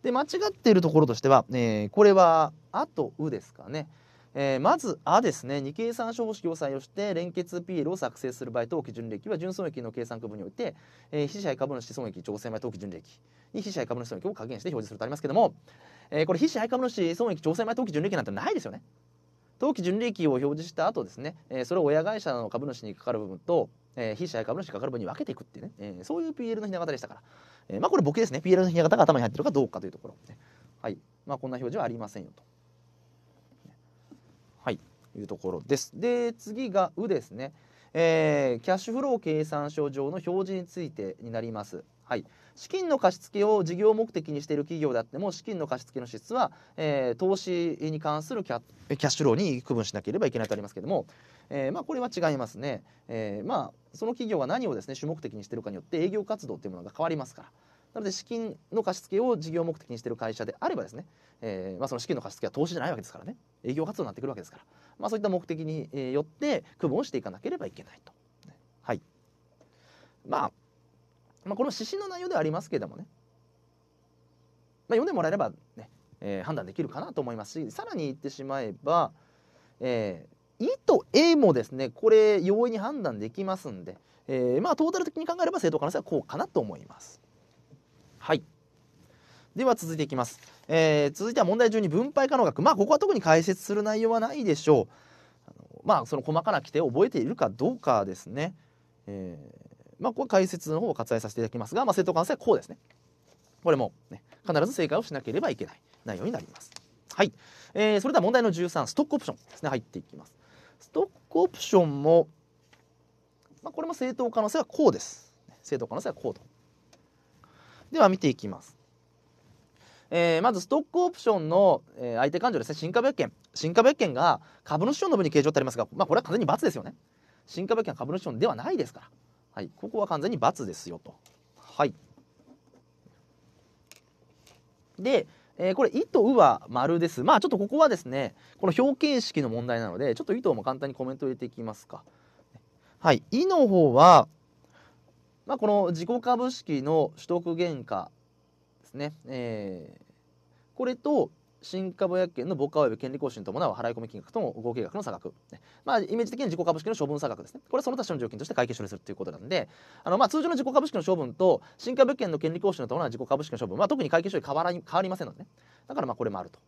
で間違っているところとしては、えー、これは「あ」と「う」ですかね。えー、まず「あ」ですね二計算書方式を採用して連結 PL を作成する場合当期純利益は純損益の計算区分において、えー、被支株主損益調整前当期純利益に被支株主損益を加減して表示するとありますけども、えー、これ被支株主損益調整前当期純利益なんてないですよね。当期純利益を表示した後ですね、えー、それを親会社の株主にかかる部分と、えー、非支配株主にかかる部分に分けていくっていうね、えー、そういう PL のひな形でしたから、えー、まあこれボケですね PL のひな形が頭に入ってるかどうかというところ、ね、はいまあこんな表示はありませんよと。いうところです。で次が「う」ですね、えー、キャッシュフロー計算書上の表示についてになります。はい、資金の貸付を事業目的にしている企業であっても資金の貸付の支出は、えー、投資に関するキャキャッシュローに区分しなければいけないとありますけども、えー、まあ、これは違いますね、えー、まあ、その企業は何をですね主目的にしているかによって営業活動というものが変わりますからなので資金の貸付を事業目的にしている会社であればですね、えまあ、その資金の貸付は投資じゃないわけですからね営業活動になってくるわけですから。まあ、そういった目的によって区分をしていかなければいけないと。はいまあ、まあ、この指針の内容ではありますけれどもね、まあ、読んでもらえればね、えー、判断できるかなと思いますしさらに言ってしまえば、えー、E と A もですねこれ容易に判断できますんで、えー、まあトータル的に考えれば正当可能性はこうかなと思います。はいでは続いていきます、えー、続いては問題中に分配可能額まあここは特に解説する内容はないでしょうまあその細かな規定を覚えているかどうかですね、えー、まあここは解説の方を割愛させていただきますが、まあ、正当関数はこうですねこれも、ね、必ず正解をしなければいけない内容になりますはい、えー、それでは問題の13ストックオプションですね入っていきますストックオプションも、まあ、これも正当可能性はこうです正当可能性はこうとでは見ていきますえー、まずストックオプションの、えー、相手勘定ですね新株益券新株券が株主賞の分に計上ってありますが、まあ、これは完全に罰ですよね新株益券は株主賞ではないですから、はい、ここは完全に罰ですよとはいで、えー、これ「い」と「う」は丸ですまあちょっとここはですねこの表形式の問題なのでちょっと「い」とも簡単にコメントを入れていきますかはい「い」の方はまあ、この自己株式の取得原価ですね、えー、これと新株薬券の母価及び権利更新に伴う払い込み金額との合計額の差額、まあ、イメージ的に自己株式の処分差額ですねこれはその他の条件として会計処理するということなんであの、まあ、通常の自己株式の処分と新株券の権利更新の伴う自己株式の処分まあ、特に会計処理変わら変わりませんので、ね、だからまあこれもあると。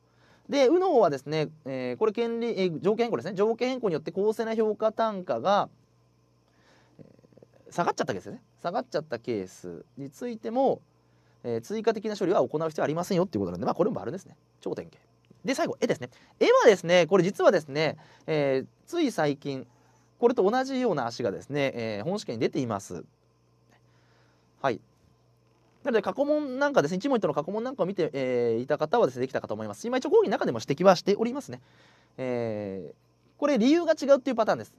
で、右脳はですね、えー、これ権利、えー、条件変更ですね、条件変更によって公正な評価単価が、えー、下がっちゃったケースですね、下がっちゃったケースについても、えー、追加的な処理は行う必要はありませんよっていうことなんで、まあ、これもあるんですね超典型で最後絵ですね絵はですねこれ実はですね、えー、つい最近これと同じような足がですね、えー、本試験に出ていますはいなので過去問なんかですね一問一答の過去問なんかを見て、えー、いた方はですねできたかと思います今一応講義の中でも指摘はしておりますね、えー、これ理由が違うっていうパターンです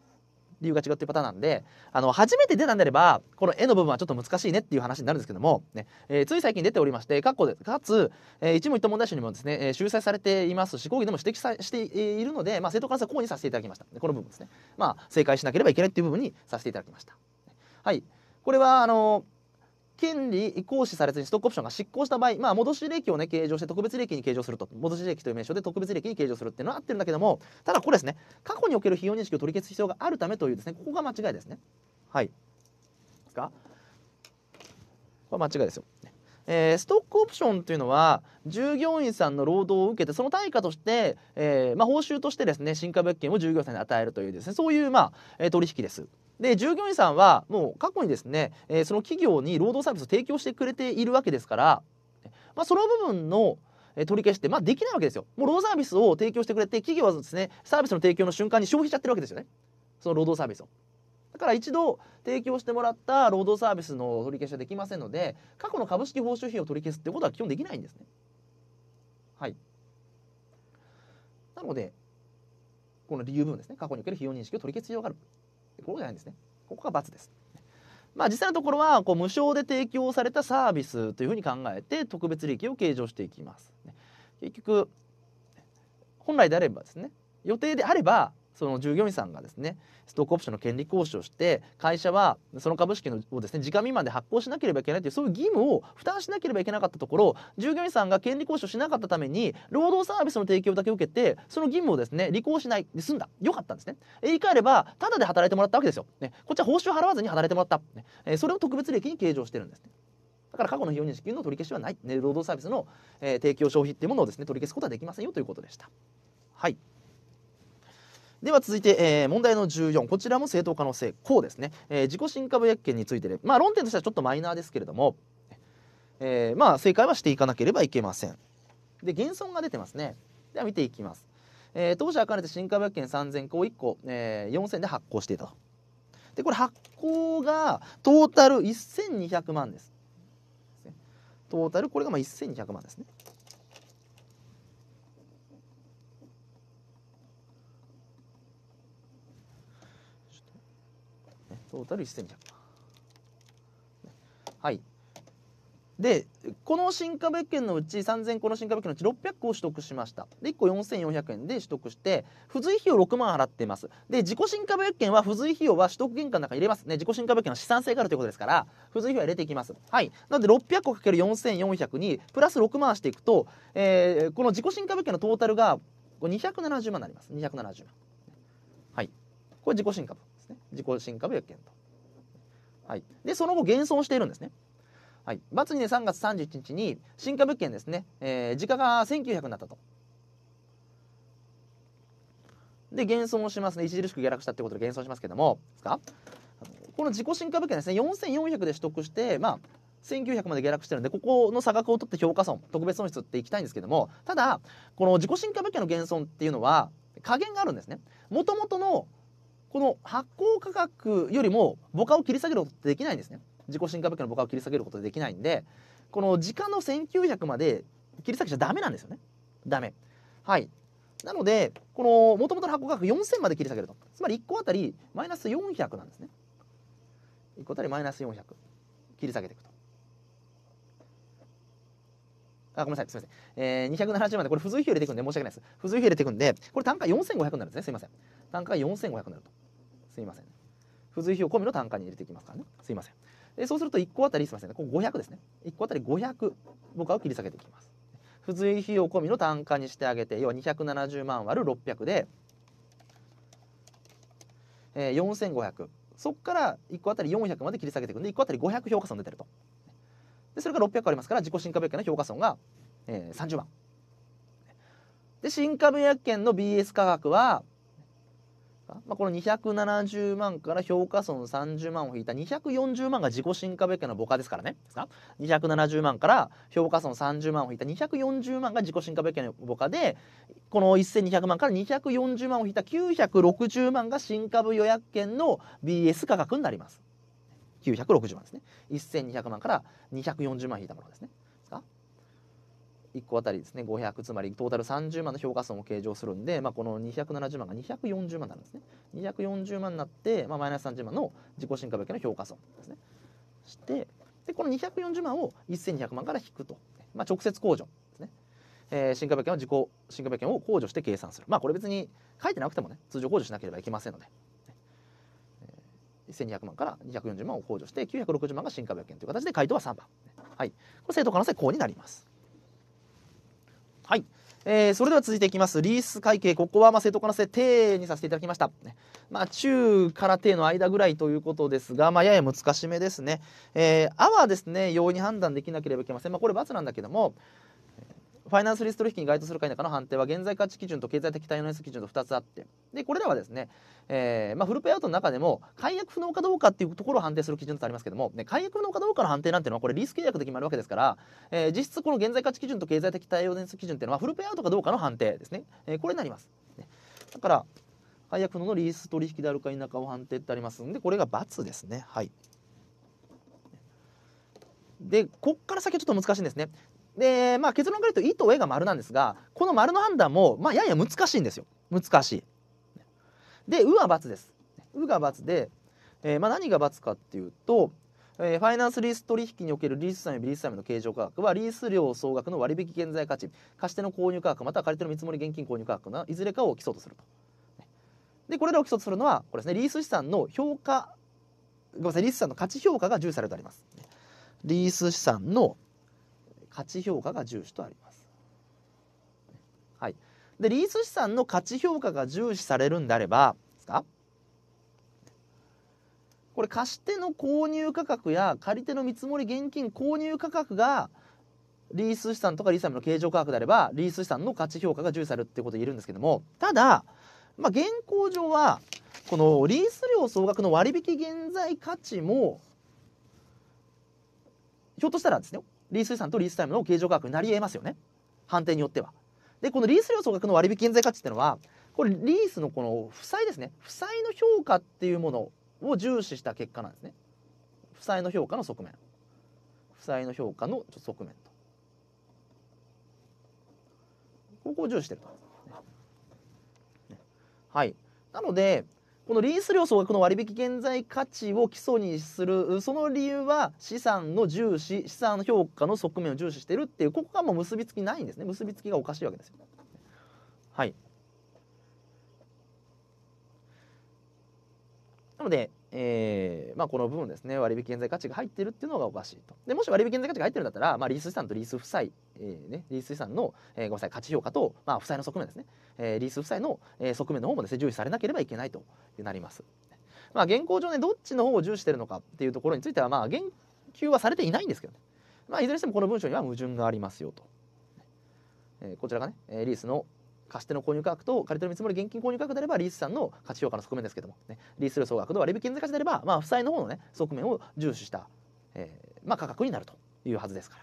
理由が違うっていうパターンなんであの初めて出たんであればこの絵の部分はちょっと難しいねっていう話になるんですけども、ねえー、つい最近出ておりましてかっこでかつ、えー、一問一答問題集にもですね、えー、修正されていますし講義でも指摘さしているので、まあ、生徒からはここにさせていただきましたこの部分ですね、まあ、正解しなければいけないっていう部分にさせていただきました。はいこれはあのー権利行使されずにストックオプションが失効した場合、まあ、戻し利益を、ね、計上して特別利益に計上すると戻し利益という名称で特別利益に計上するっていうのは合ってるんだけどもただこれですね過去における費用認識を取り消す必要があるためというですねここが間違いですねはいですかこれ間違いですよ、えー、ストックオプションというのは従業員さんの労働を受けてその対価として、えーまあ、報酬としてですね新株物件を従業員さんに与えるというですねそういう、まあ、取引ですで従業員さんはもう過去にですね、えー、その企業に労働サービスを提供してくれているわけですから、まあ、その部分の取り消しって、まあ、できないわけですよ。もう労働サービスを提供してくれて企業はですねサービスの提供の瞬間に消費しちゃってるわけですよねその労働サービスを。だから一度提供してもらった労働サービスの取り消しはできませんので過去の株式報酬費を取り消すってことは基本できないんですね。はい、なのでこの理由部分ですね過去における費用認識を取り消す必要があるここじゃないんですねここが罰です。まあ、実際のところはこう無償で提供されたサービスというふうに考えて特別利益を計上していきます。結局本来であればですね予定であればその従業員さんがですねストックオプションの権利行使をして会社はその株式のをですね時間未満で発行しなければいけないというそういう義務を負担しなければいけなかったところ従業員さんが権利行使をしなかったために労働サービスの提供だけ受けてその義務をですね履行しないで済んだよかったんですね言い換えればただで働いてもらったわけですよ、ね、こっちは報酬払わずに働いてもらった、ねえそれを特別利益に計上してるんですねだから過去の費用認識の取り消しはない、ね、労働サービスの、えー、提供消費っていうものをですね取り消すことはできませんよということでした。はいでは続いて、えー、問題の14こちらも正当化の性こうですね、えー、自己新株薬権についてで、まあ、論点としてはちょっとマイナーですけれども、えー、まあ正解はしていかなければいけませんで減損が出てますねでは見ていきます、えー、当社はかねて新株薬権3000個を1個、えー、4000で発行していたとでこれ発行がトータル1200万ですトータルこれがまあ1200万ですねトータル1200。はい。で、この新株券のうち3000この新株券のうち600個を取得しました。で、1個4400円で取得して、付随費用6万払っています。で、自己新株券は付随費用は取得原価の中に入れます。ね、自己新株券は資産性があるということですから、付随費用は入れていきます。はい。なので、600個 ×4400 にプラス6万していくと、えー、この自己新株券のトータルが270万になります。270万。はい。これ自己新株。ですね。自己進化物件と、はい。で、その後減損しているんですね。はい。末にね、3月31日に、進化物件ですね、えー、時価が1900になったと。で、減損をしますね。著しく下落したってことで減損しますけども、ですかこの自己進化物件ですね、4400で取得して、まあ、1900まで下落してるんでここの差額を取って評価損特別損失っていきたいんですけどもただこの自己進化物件の減損っていうのは加減があるんですねもともとのこの発行価格よりも母価を切り下げることってできないんですね自己進化物価の母価を切り下げることできないんでこの時間の1900まで切り下げちゃダメなんですよねダメはいなのでこのもともとの発行価格4000まで切り下げるとつまり1個あたりマイナス400なんですね1個あたりマイナス400切り下げていくとあ、ごめんなさい、すみません。えー、270まで、これ、付随費入れていくんで、申し訳ないです。付随費入れていくんで、これ単価4500になるんですね。すみません。単価4500になると。すみません、付随費用込みの単価に入れていきますからねすみませんでそうすると1個あたりすみませんねここ500ですね1個あたり500僕は切り下げていきます付随費用込みの単価にしてあげて要は270万割る600で、えー、4500そこから1個あたり400まで切り下げていくんで1個あたり500評価損出てるとでそれから600ありますから自己進化物件の評価損が、えー、30万で進化別件の BS 価格はか、まあ、この270万から評価損30万を引いた240万が自己進化物件の母価ですからねですか270万から評価損30万を引いた240万が自己進化物件の母価でこの1200万から240万を引いた960万が新株予約権の BS 価格になります960万ですね1200万から240万引いたものですね1個あたりですね500つまりトータル30万の評価損を計上するんで、まあ、この270万が240万になるんですね240万になって、まあ、マイナス30万の自己進化物件の評価損ですねしてでこの240万を1200万から引くと、まあ、直接控除ですね、えー、進化物件は自己進化物件を控除して計算するまあこれ別に書いてなくてもね通常控除しなければいけませんので1200万から240万を控除して960万が進化病券という形で回答は3番、はい、これ正当可能性こうになります。はい。えー、それでは続いていきます。リース会計、ここはま正当化のせ定にさせていただきました。まあ、中から定の間ぐらいということですが、まあ、やや難しめですね。えー、あはですね、容易に判断できなければいけません。まあ、これ×なんだけども、ファイナンスリスト取引に該当するか否かの判定は現在価値基準と経済的対応の基準と2つあってでこれらはですね、えーまあ、フルペイアウトの中でも解約不能かどうかっていうところを判定する基準とありますけども、ね、解約不能かどうかの判定なんていうのはこれリース契約で決まるわけですから、えー、実質この現在価値基準と経済的対応の基準っていうのはフルペイアウトかどうかの判定ですね、えー、これになります、ね、だから解約不能のリース取引であるか否かを判定ってありますんでこれが×ですねはいでここから先はちょっと難しいんですねで、まあ、結論から言うと「い」と「え」が丸なんですがこの丸の判断も、まあ、やや難しいんですよ難しい。で「う」は×です。うが×で、えー、まあ、何が×かっていうと、えー、ファイナンスリース取引におけるリース債務リース債務の計上価格はリース料総額の割引現在価値貸し手の購入価格または借り手の見積もり現金購入価格のいずれかを基礎とすると。でこれらを基礎とするのはこれですねリース資産の評価ごめんなさいリース資産の価値評価が重視されてあります。リース資産の価値評価が重視とあります。はい、でリース資産の価値評価が重視されるんであればですかこれ貸し手の購入価格や借り手の見積もり現金購入価格がリース資産とかリース債の経常価格であればリース資産の価値評価が重視されるっていうことを言えるんですけどもただ、まあ、現行上はこのリース料総額の割引現在価値もひょっとしたらですねリース予算とリースタイムの計上価格になり得ますよね判定によっては。でこのリース料総額の割引現在価値っていうのはこれリースのこの負債ですね負債の評価っていうものを重視した結果なんですね負債の評価の側面負債の評価の側面とここを重視してると、ね、はいなのでこのリース料総額の割引現在価値を基礎にするその理由は資産の重視資産評価の側面を重視してるっていうここがもう結びつきないんですね結びつきがおかしいわけですよ。はいなのでえーまあ、この部分ですね割引現在価値が入ってるっていうのがおかしいとでもし割引現在価値が入ってるんだったら、まあ、リース資産とリース負債、えーね、リース資産の、えー、ごめんなさい価値評価と、まあ、負債の側面ですね、えー、リース負債の、えー、側面の方もですね重視されなければいけないとなります、まあ、現行上ねどっちの方を重視してるのかっていうところについてはまあ言及はされていないんですけどね、まあ、いずれにしてもこの文章には矛盾がありますよと、えー、こちらがねリースの貸しての購入価格と借り手の見積もり現金購入価格であればリースさんの価値評価の側面ですけども、ね、リース料総額と割引金利価値であれば、まあ、負債の方の、ね、側面を重視した、えーまあ、価格になるというはずですから、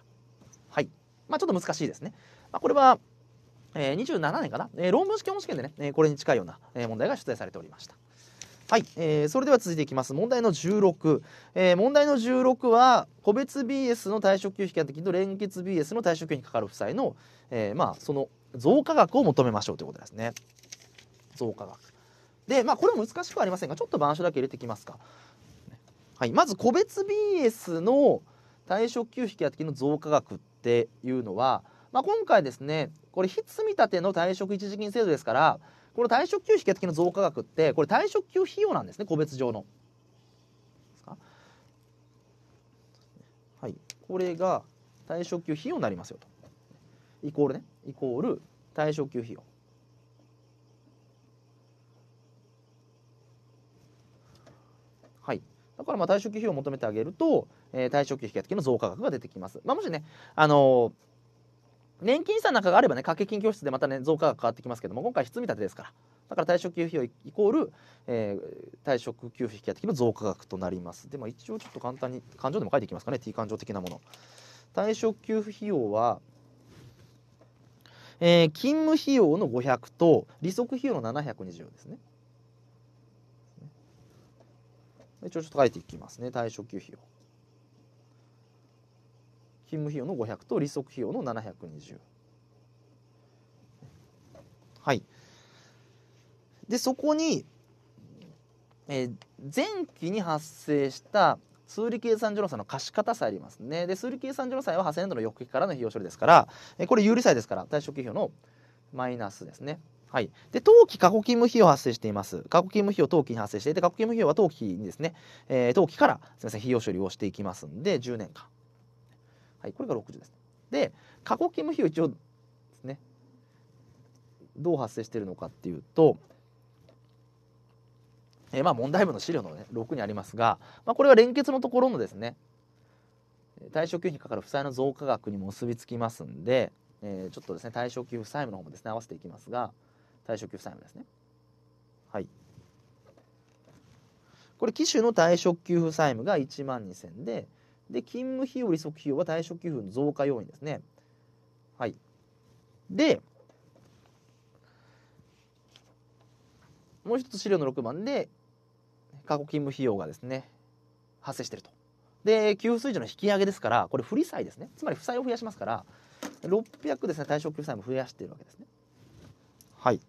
はいまあ、ちょっと難しいですね。まあ、これはえー、27年かな、えー、論文試験本試験でね、えー、これに近いような、え問題が出題されておりました。はい、えー、それでは続いていきます。問題の16、えー、問題の16は個別 BS の退職給付金と連結 BS の退職給にかかる負債の、えー、まあその増加額を求めましょうということですね。増加額。で、まあ、これも難しくはありませんが、ちょっと板書だけ入れていきますか。はい、まず個別 BS の退職給付引当の増加額っていうのは、まあ、今回ですね、これ、非積立の退職一時金制度ですから、この退職給付引当の増加額って、これ退職給費用なんですね、個別上の。はい、これが退職給費用になりますよと。イコールねイコール退職給費用はいだからまあ退職費用を求めてあげると、えー、退職給費引付の増加額が出てきます、まあ、もしね、あのー、年金資産なんかがあればね掛け金教室でまたね増加額変わってきますけども今回質見立てですからだから退職給付費用イコール、えー、退職給付引付の増加額となりますで、まあ、一応ちょっと簡単に勘定でも書いていきますかね T 勘定的なもの退職給付費用はえー、勤務費用の500と利息費用の720ですね。一応ちょっと書いていきますね。退職給費用。勤務費用の500と利息費用の720。はい。で、そこに、えー、前期に発生した数理計算上の差の貸し方差ありますねで数理計算上の差は8000度の翌期からの費用処理ですから、えこれ有利債ですから対象企業のマイナスですねはい、で当期過去勤務費用発生しています。過去勤務費用当期に発生していて、過去勤務費用は当期にですね、えー、当期からすみません費用処理をしていきますんで、10年間。はい、これが60です、で、過去勤務費用一応ですね、どう発生しているのかっていうと、えー、まあ問題文の資料の、ね、6にありますが、まあ、これは連結のところのですね対象給付にかかる負債の増加額に結びつきますんで、えー、ちょっとですね対象給付債務の方もですね合わせていきますが対象給付債務ですねはいこれ機種の退職給付債務が1万2000でで勤務費用利息費用は退職給付の増加要因ですねはいでもう一つ資料の6番で過去勤務費用がですね発生してるとで給付水準の引き上げですからこれ不利債ですねつまり負債を増やしますから600ですね対象給付債も増やしてるわけですねはい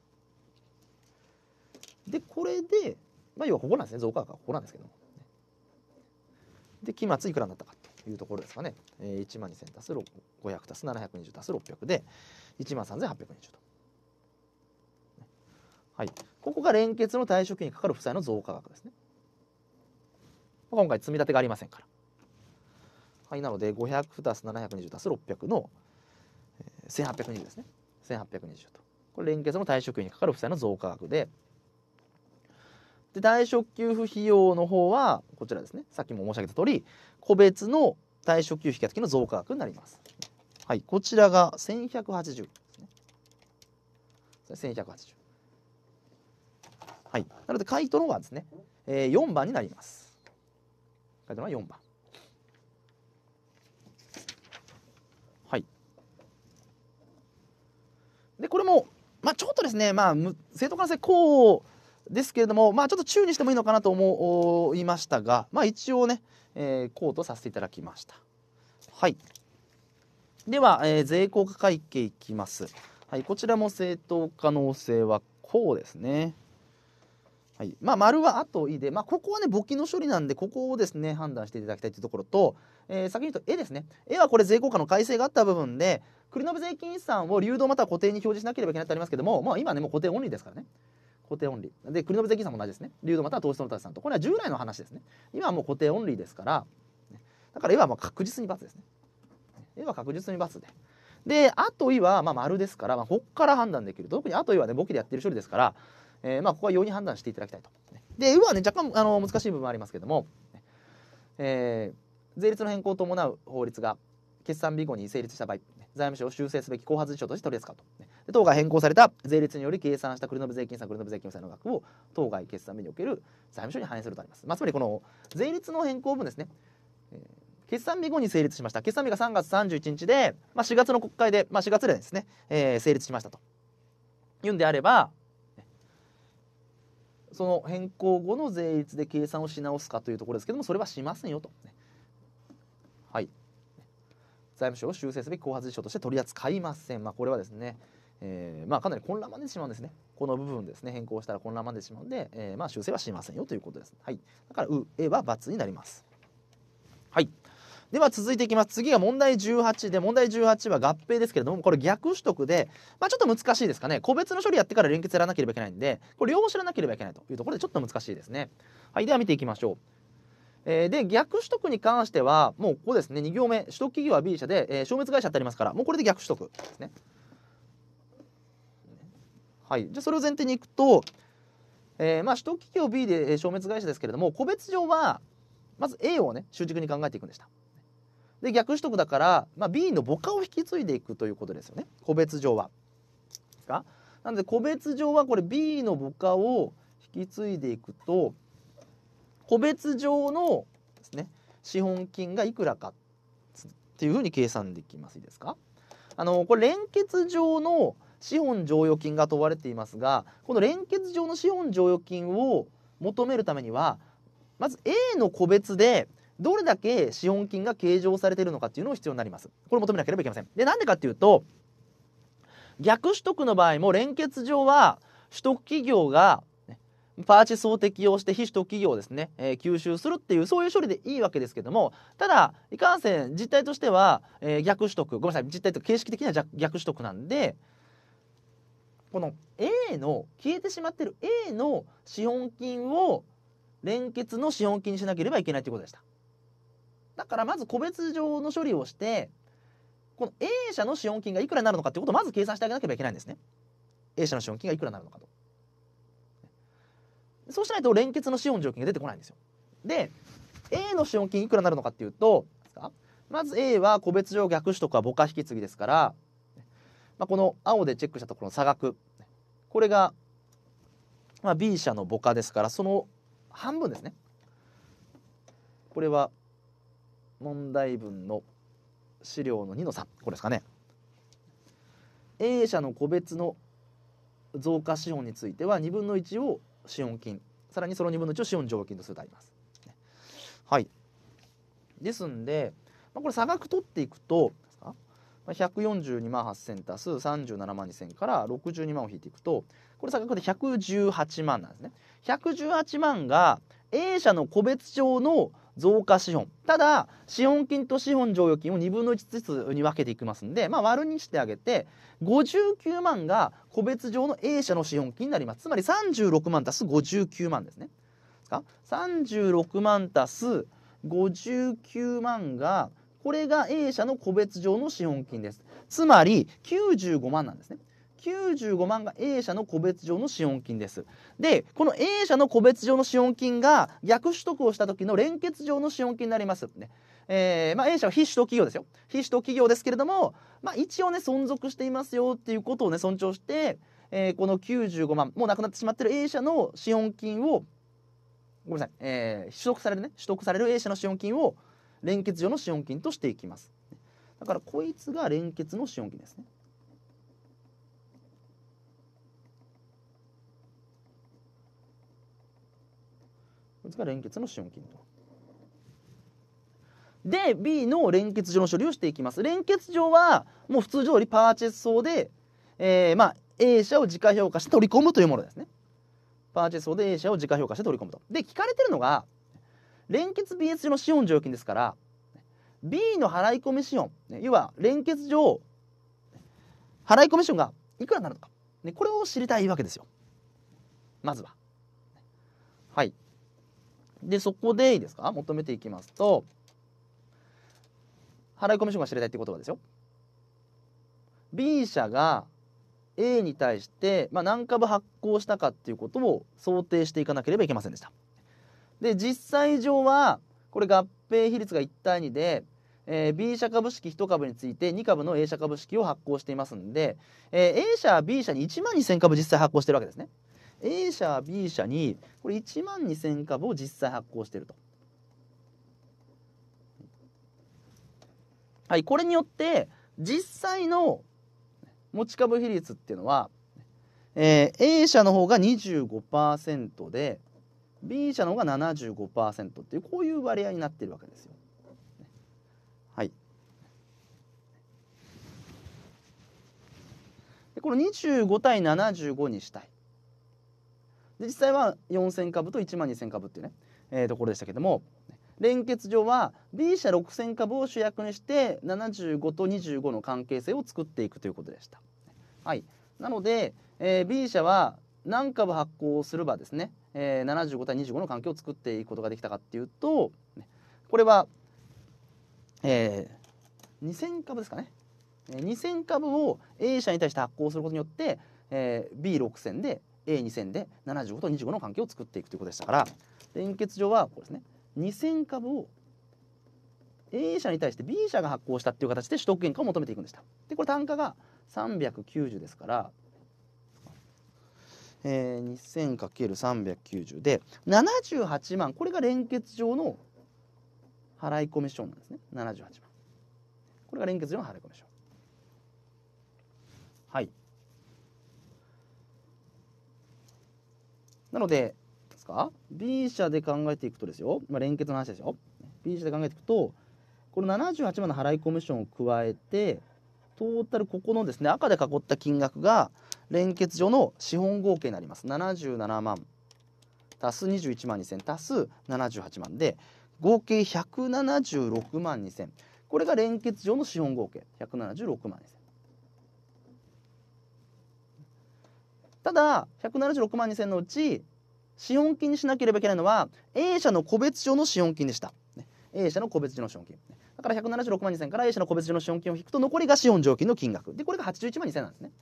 でこれでまあ要はここなんですね増加額はここなんですけどもで期末いくらになったかというところですかね、えー、1万2000足す500足す720足す600で1万3820と。はい、ここが連結の対象金にかかる負債の増加額ですね。今回積み立てがありませんから。はい、なので500足す720足す600の、え1820ですね。1820と。これ連結の退職金にかかる負債の増加額で。で退職給付費用の方はこちらですねさっきも申し上げた通り個別の退職給付付の増加額になります。はい、こちらが1180ですね。1180。はい、なので回答の方はですね、えー、4番になります。書いたのは4番はいでこれもまあちょっとですねまあ正当化の性こうですけれどもまあちょっと中にしてもいいのかなと思いましたがまあ一応ね、えー、こうとさせていただきましたはいでは、えー、税効果会計いきますはいこちらも正当可能性はこうですねはい、まあ、丸はといで、まあ、ここはね、簿記の処理なんで、ここをですね、判断していただきたいというところと、えー、先に言うと、絵ですね。絵はこれ、税効果の改正があった部分で、繰延税金資産を流動または固定に表示しなければいけないってありますけども、まあ、今ね、もう固定オンリーですからね。固定オンリー。で、繰延税金資産も同じですね。流動または投資の達さんと。これは従来の話ですね。今はもう固定オンリーですから、だから絵はまあ確実に×ですね。絵は確実に×で。で、あといは、まあ、丸ですから、まあ、ここから判断できる。特にあといはね、簿記でやってる処理ですから、えー、まあ、ここは容易に判断していただきたいと。で、うはね、若干あの難しい部分もありますけども、えー、税率の変更を伴う法律が決算日後に成立した場合、財務省を修正すべき後発事象として取り扱うと。で当該変更された税率により計算した繰延税金差繰延税金債の額を当該決算日における財務省に反映するとあります。まあ、つまりこの税率の変更分ですね、えー、決算日後に成立しました。決算日が3月31日で、まあ、4月の国会で、まあ、4月でですね、えー、成立しましたと。いうんであれば、その変更後の税率で計算をし直すかというところですけどもそれはしませんよと、ね、はい財務省を修正すべき後発事象として取り扱いません、まあ、これはですね、えー、まあ、かなり混乱までしまうんですねこの部分ですね変更したら混乱までしまうんで、えー、まあ、修正はしませんよということです、はい、だから「う」「え」は×になりますはいでは続いていきます次が問題18で問題18は合併ですけれどもこれ逆取得で、まあ、ちょっと難しいですかね個別の処理やってから連結やらなければいけないんでこれ両方知らなければいけないというところでちょっと難しいですね。はい、では見ていきましょう。えー、で逆取得に関してはもうここですね2行目取得企業は B 社で、えー、消滅会社ってありますからもうこれで逆取得ですね。はい、じゃそれを前提にいくと、えーまあ、取得企業 B で、え消滅会社ですけれども個別上はまず A をね習熟に考えていくんでした。で逆取得だから、まあ、B の母化を引き継いでいくということですよね個別上は。ですかなので個別上はこれ B の母化を引き継いでいくと個別上のですね資本金がいくらかっていうふうに計算できますいいですかあのこれ連結上の資本剰余金が問われていますがこの連結上の資本剰余金を求めるためにはまず A の個別でどれだけ資本金が計上されているのかっていうの必要になります。これ求めなければいけません。で、なんでかっていうと、逆取得の場合も連結上は取得企業がパーチスを適用して非取得企業をですね、えー、吸収するっていうそういう処理でいいわけですけどもただいかんせん実態としては、えー、逆取得ごめんなさい実態と形式的には逆取得なんでこの A の消えてしまってる A の資本金を連結の資本金にしなければいけないということでした。だからまず個別上の処理をしてこの A 社の資本金がいくらになるのかってことをまず計算してあげなければいけないんですね。A 社の資本金がいくらになるのかと。そうしないと連結の資本条件が出てこないんですよ。で A の資本金いくらになるのかっていうとまず A は個別上逆取得は母価引き継ぎですから、まあ、この青でチェックしたところの差額これが、まあ、B 社の母価ですからその半分ですね。これは問題文の資料の2の3これですかね A 社の個別の増加資本については2分の1を資本金さらにその2分の1を資本上金とするとあります。はいですんで、まあ、これ差額取っていくと142万8000足す37万2000から62万を引いていくとこれ差額で118万なんですね。118万が A 社の個別上の増加資本ただ資本金と資本剰余金を2分の1ずつに分けていきますんで、まあ、割るにしてあげて59万が個別上の A 社の資本金になりますつまり36万足す59万ですねか36万足す59万がこれが A 社の個別上の資本金ですつまり95万なんですね95万が A 社の個別上の資本金です。で、この A 社の個別上の資本金が逆取得をした時の連結上の資本金になります。ねえーまあ、A 社は非首都企業ですよ。非首都企業ですけれども、まあ、一応ね、存続していますよっていうことをね、尊重して、えー、この95万、もうなくなってしまってる A 社の資本金を、ごめんなさい、えー、取得されるね、取得される A 社の資本金を連結上の資本金としていきます。だからこいつが連結の資本金ですね。こいつが連結の資本金と。で B の連結上の処理をしていきます連結上はもう普通通りパーチェス層で、えー、まあ A 社を自家評価して取り込むというものですねパーチェス層で A 社を自家評価して取り込むとで聞かれてるのが連結 BS 上の資本剰金ですから B の払い込み資本要は連結上払い込み資本がいくらになるのかこれを知りたいわけですよまずははいで、そこでいいですか求めていきますと、払い込み資が知りたいって言葉ですよ。B 社が A に対して、まあ、何株発行したかっていうことを想定していかなければいけませんでした。で実際上はこれ合併比率が1対2で、えー、B 社株式1株について2株の A 社株式を発行していますんで、えー、A 社は B 社に1万2000株実際発行してるわけですね。A 社 B 社にこれ1万2000株を実際発行していると。はい、これによって実際の持ち株比率っていうのは、えー、A 社の方が25%で B 社の方が75%っていうこういう割合になってるわけですよ。はい、でこの25対75にしたい。で実際は4000株と1万2000株っていうね、えー、ところでしたけども連結上は B 社6000株を主役にして75と25の関係性を作っていくということでした。はい、なので、えー、B 社は何株発行すればですね、えー、75対25の関係を作っていくことができたかっていうとこれは、えー、2000株ですかね2000株を A 社に対して発行することによって、えー、B6000 で A2 線で75と25の関係を作っていくということでしたから連結上はこうですね2000株を A 社に対して B 社が発行したっていう形で取得原価を求めていくんでした。でこれ単価が390ですから、えー、2000×390 で78万これが連結上の払いコミッションなんですね78万これが連結上の払いコミッションはいなのでですか B 社で考えていくとですよ、まあ、連結の話ですよ。B 社で考えていくとこの78万の払いコミッションを加えてトータルここのですね赤で囲った金額が連結上の資本合計になります77万足す21万2000足す78万で合計176万2000これが連結上の資本合計176万2000ただ176万2000のうち資本金にしなければいけないのは A 社の個別上の資本金でした。A 社の個別上の資本金。だから176万2000から A 社の個別上の資本金を引くと残りが資本常金の金額。でこれが81万2000なんですね。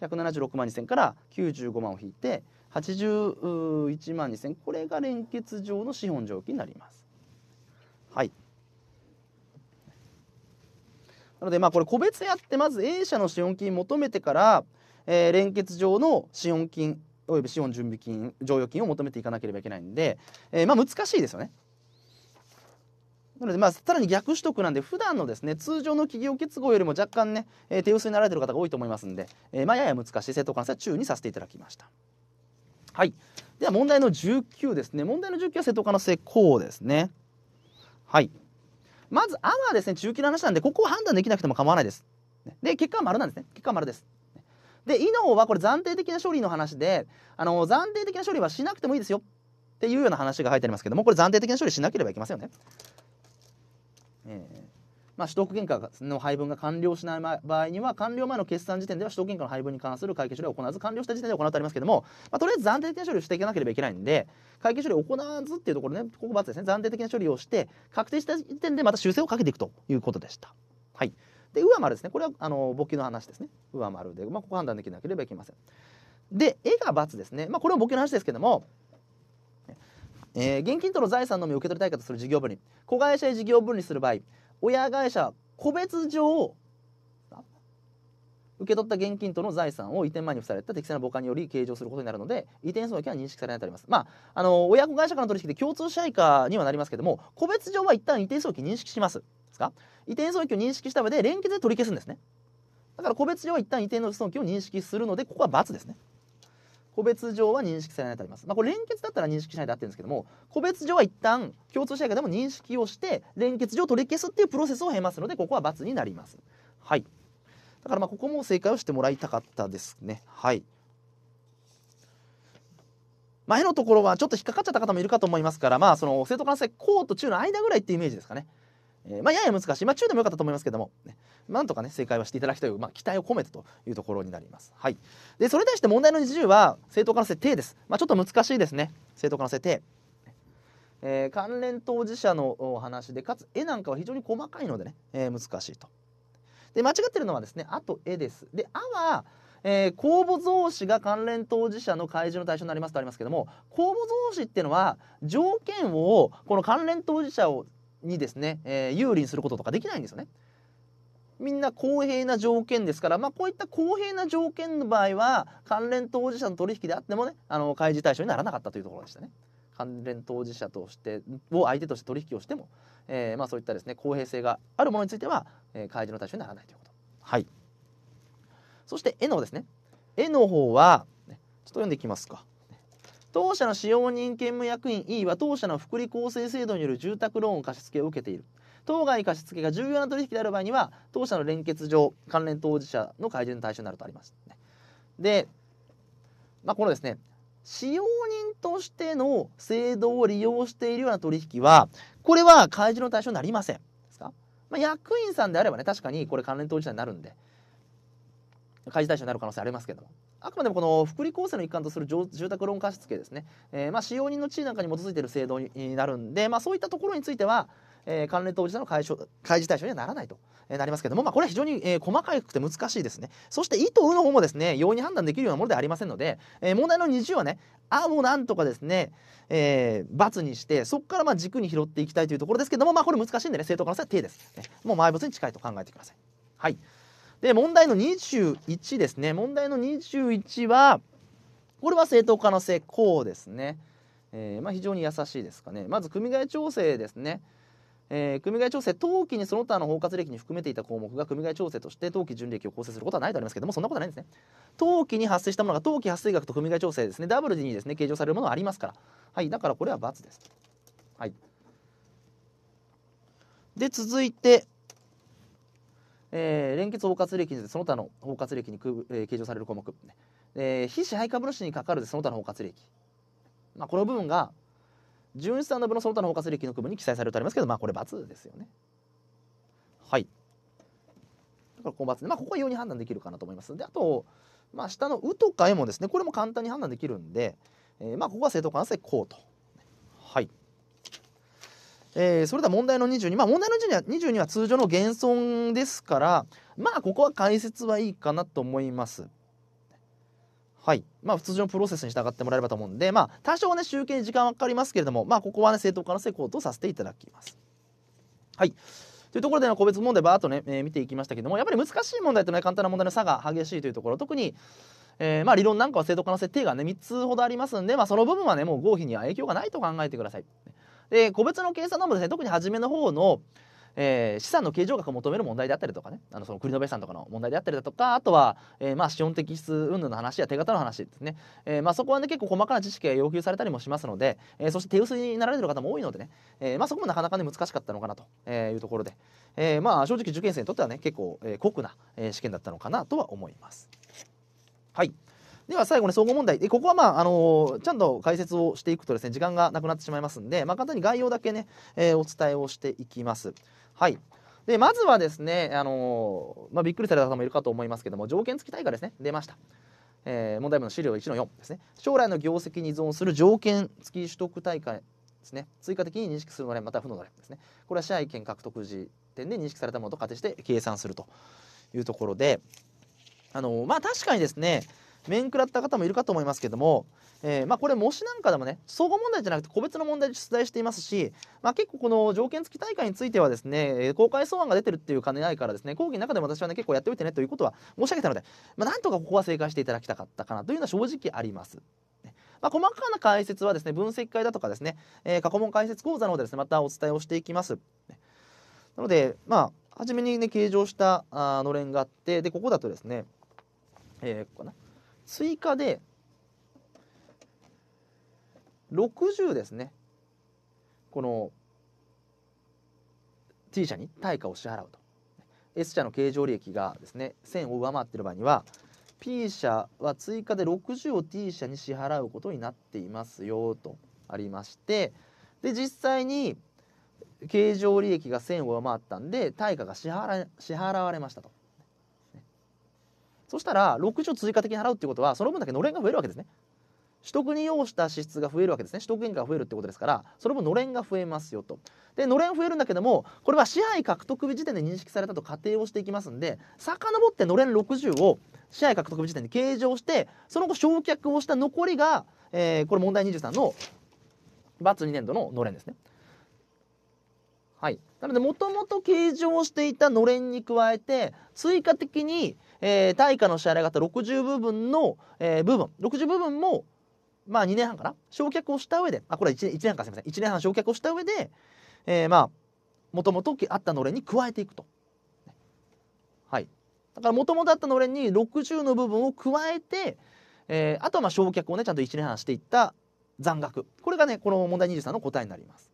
176万2000から95万を引いて81万2000これが連結上の資本常金になります。はい。なのでまあこれ個別やってまず A 社の資本金求めてからえー、連結上の資本金および資本準備金剰余金を求めていかなければいけないんで、えー、まあ難しいですよね。なので、まあ、さらに逆取得なんで、普段のですね、通常の企業結合よりも若干ね、えー、手薄になられてる方が多いと思いますんで、えー、まあ、やや難しい正当関係は注意にさせていただきました。はい。では、問題の19ですね。問題の19は正当化の成功ですね。はい。まず、あはですね、中期の話なんで、ここを判断できなくても構わないです。で、結果は丸なんですね。結果は丸です。で、イノはこれ暫定的な処理の話で、あの暫定的な処理はしなくてもいいですよっていうような話が入ってありますけども、これ暫定的な処理しなければいけませんよね。えーまあ、取得原価の配分が完了しない場合には完了前の決算時点では取得原価の配分に関する会計処理を行わず完了した時点で行ってありますけども、まあ、とりあえず暫定的な処理をしていかなければいけないんで会計処理を行わずっていうところねここ×ですね暫定的な処理をして確定した時点でまた修正をかけていくということでした。はいで上丸ですねこれはあの簿記の話ですね上丸で、まあ、ここ判断できなければいけませんで絵が×ですね、まあ、これは簿記の話ですけどもえー、現金との財産のみ受け取り対価とする事業分離子会社へ事業分離する場合親会社は個別上受け取った現金との財産を移転前に付された適正な母管により計上することになるので移転損益は認識されないとあります。まあ、あの親子会社からの取引で共通支配下にはなりますけども個別上は一旦移転損益認識しますですか移転損益を認識した上で連結で取り消すんですね。だから個別上は一旦移転の損益を認識するのでここは×ですね。個別上は認識されないとあります。まあ、これ連結だったら認識しないで合ってるんですけども個別上は一旦共通支配下でも認識をして連結上取り消すっていうプロセスを経ますのでここは×になります。はいだからまあここも正解をしてもらいたかったですね。はい。前のところはちょっと引っかかっちゃった方もいるかと思いますから、まあその正当化のこうと中の間ぐらいってイメージですかね。えー、まあやや難しい。まあ中でもよかったと思いますけども、ね、なんとかね、正解はしていただきたいという、まあ、期待を込めてというところになります。はい。で、それに対して問題の20は、正当化の設定です。まあちょっと難しいですね。正当化の設定。えー、関連当事者のお話で、かつ絵なんかは非常に細かいのでね、えー、難しいと。で間違ってるのはですね「あ」と「絵です。で「あ」はえー、公募増資が関連当事者の開示の対象になりますとありますけども公募増資っていうのは条件をこの関連当事者をにですね、えー、有利にすることとかできないんですよね。みんな公平な条件ですから、まあ、こういった公平な条件の場合は関連当事者の取引であってもねあの開示対象にならなかったというところでしたね。関連当事者としてを相手として取引をしても、えー、まあそういったですね公平性があるものについてはえー、開示の対象にならないということ。はい。そして絵のですね。絵の方は、ちょっと読んでいきますか。当社の使用人兼務役員 E は当社の福利厚生制度による住宅ローン貸付を受けている。当該貸付が重要な取引である場合には、当社の連結上、関連当事者の開示の対象になるとあります。で、まあ、このですね、使用人としての制度を利用しているような取引は、これは開示の対象になりません。まあ、役員さんであればね確かにこれ関連当事者になるんで開示対象になる可能性ありますけどもあくまでもこの福利厚生の一環とする住宅ローン貸付ですね、えー、まあ使用人の地位なんかに基づいている制度になるんで、まあ、そういったところについてはえー、関連当事者の開示対象にはならないと。なりますけども、まあ、これは非常に、えー、細かくて難しいですね。そして、意とうの方もですね、容易に判断できるようなものではありませんので、えー、問題の20はね、あもうなんとかですね、えー、罰にして、そこからまあ軸に拾っていきたいというところですけども、まあ、これ難しいんでね、正当化の性は定です、ね。もう埋没に近いと考えてください。はい。で、問題の21ですね。問題の21は、これは正当化の性、こうですね。えー、まあ、非常に優しいですかね。まず、組みえ調整ですね。えー、組合調整当期にその他の包括歴に含めていた項目が組合調整として当期純利益を構成することはないとありますけどもそんなことはないんですね当期に発生したものが当期発生額と組合調整ですねダブルにですね計上されるものはありますからはいだからこれは×ですはいで続いてえー、連結包括歴にその他の包括歴に、えー、計上される項目、えー、非支配株主にかかるその他の包括歴、まあ、この部分が純資産の分のその他の包括利益の区分に記載されておりますけど、まあ、これ×ですよね。はい。だからこう×で、まあ、ここは容易に判断できるかなと思います。で、あと、まあ、下の「う」とか「え」もですね、これも簡単に判断できるんで、えー、まあ、ここは正当関数こうと。はい。えー、それでは問題の22、まあ、問題の 22, は22は通常の減損ですからまあここは解説はいいかなと思います。はい、まあ、普通のプロセスに従ってもらえればと思うんで、まあ、多少ね集計に時間はかかりますけれども、まあ、ここはね正当化の成功とさせていただきます。はいというところでの個別問題バーっとね、えー、見ていきましたけどもやっぱり難しい問題とね簡単な問題の差が激しいというところ特に、えー、まあ、理論なんかは正当化の設定がね3つほどありますんで、まあ、その部分はねもう合否には影響がないと考えてください。で個別の計算なので、ね、特に初めの方の、えー、資産の形状額を求める問題であったりとかねあのその繰延さ産とかの問題であったりだとかあとは、えー、まあ資本的質云々の話や手形の話ですね、えー、まあそこはね結構細かな知識が要求されたりもしますので、えー、そして手薄になられてる方も多いのでね、えー、まあそこもなかなかね難しかったのかなというところで、えー、まあ正直受験生にとってはね結構、えー、酷な試験だったのかなとは思います。はいでは最後に総合問題でここはまああのちゃんと解説をしていくとですね時間がなくなってしまいますんで、まあ、簡単に概要だけね、えー、お伝えをしていきます。はいでまずはですね、あのまあ、びっくりされた方もいるかと思いますけども条件付き対価ですね出ました。えー、問題文の資料1の4ですね将来の業績に依存する条件付き取得大会ですね追加的に認識するのれまたは負ののれですねこれは支配権獲得時点で認識されたものと仮定して計算するというところであのまあ確かにですね面食らった方もいるかと思いますけども、えー、まあ、これ模試なんかでもね総合問題じゃなくて個別の問題で出題していますし、まあ、結構この条件付き大会についてはですね公開草案が出てるっていう金ないからですね講義の中でも私はね結構やっておいてねということは申し上げたので、まあ、なんとかここは正解していただきたかったかなというのは正直あります。まあ、細かな解説はですね分析会だとかですね、えー、過去問解説講座の方でですねまたお伝えをしていきます。なので、まあ、初めにね、計上したあのれんがあって、で、ここだとですね、えー、ここかな。追加で60ですねこの T 社に対価を支払うと S 社の経常利益がですね1000を上回っている場合には P 社は追加で60を T 社に支払うことになっていますよとありましてで実際に経常利益が1000を上回ったんで対価が支払支払われましたとそしたら6兆追加的に払うっていうことはその分だけのれんが増えるわけですね取得に要した支出が増えるわけですね取得原価が増えるってことですからその分のれんが増えますよとでのれん増えるんだけどもこれは支配獲得日時点で認識されたと仮定をしていきますんで遡ってのれん60を支配獲得時点で計上してその後償却をした残りが、えー、これ問題23の罰2年度ののれんですねはいなのでもともと計上していたのれんに加えて追加的にえー、対価の支払い方60部分の、えー、部分60部分もまあ2年半かな償却をした上であこれは 1, 1年半かすみません1年半償却をした上で、えー、まあもともとあったのれんに加えていくと。はいだからもともとあったのれんに60の部分を加えて、えー、あとはまあ償却をねちゃんと1年半していった残額これがねこの問題23の答えになります。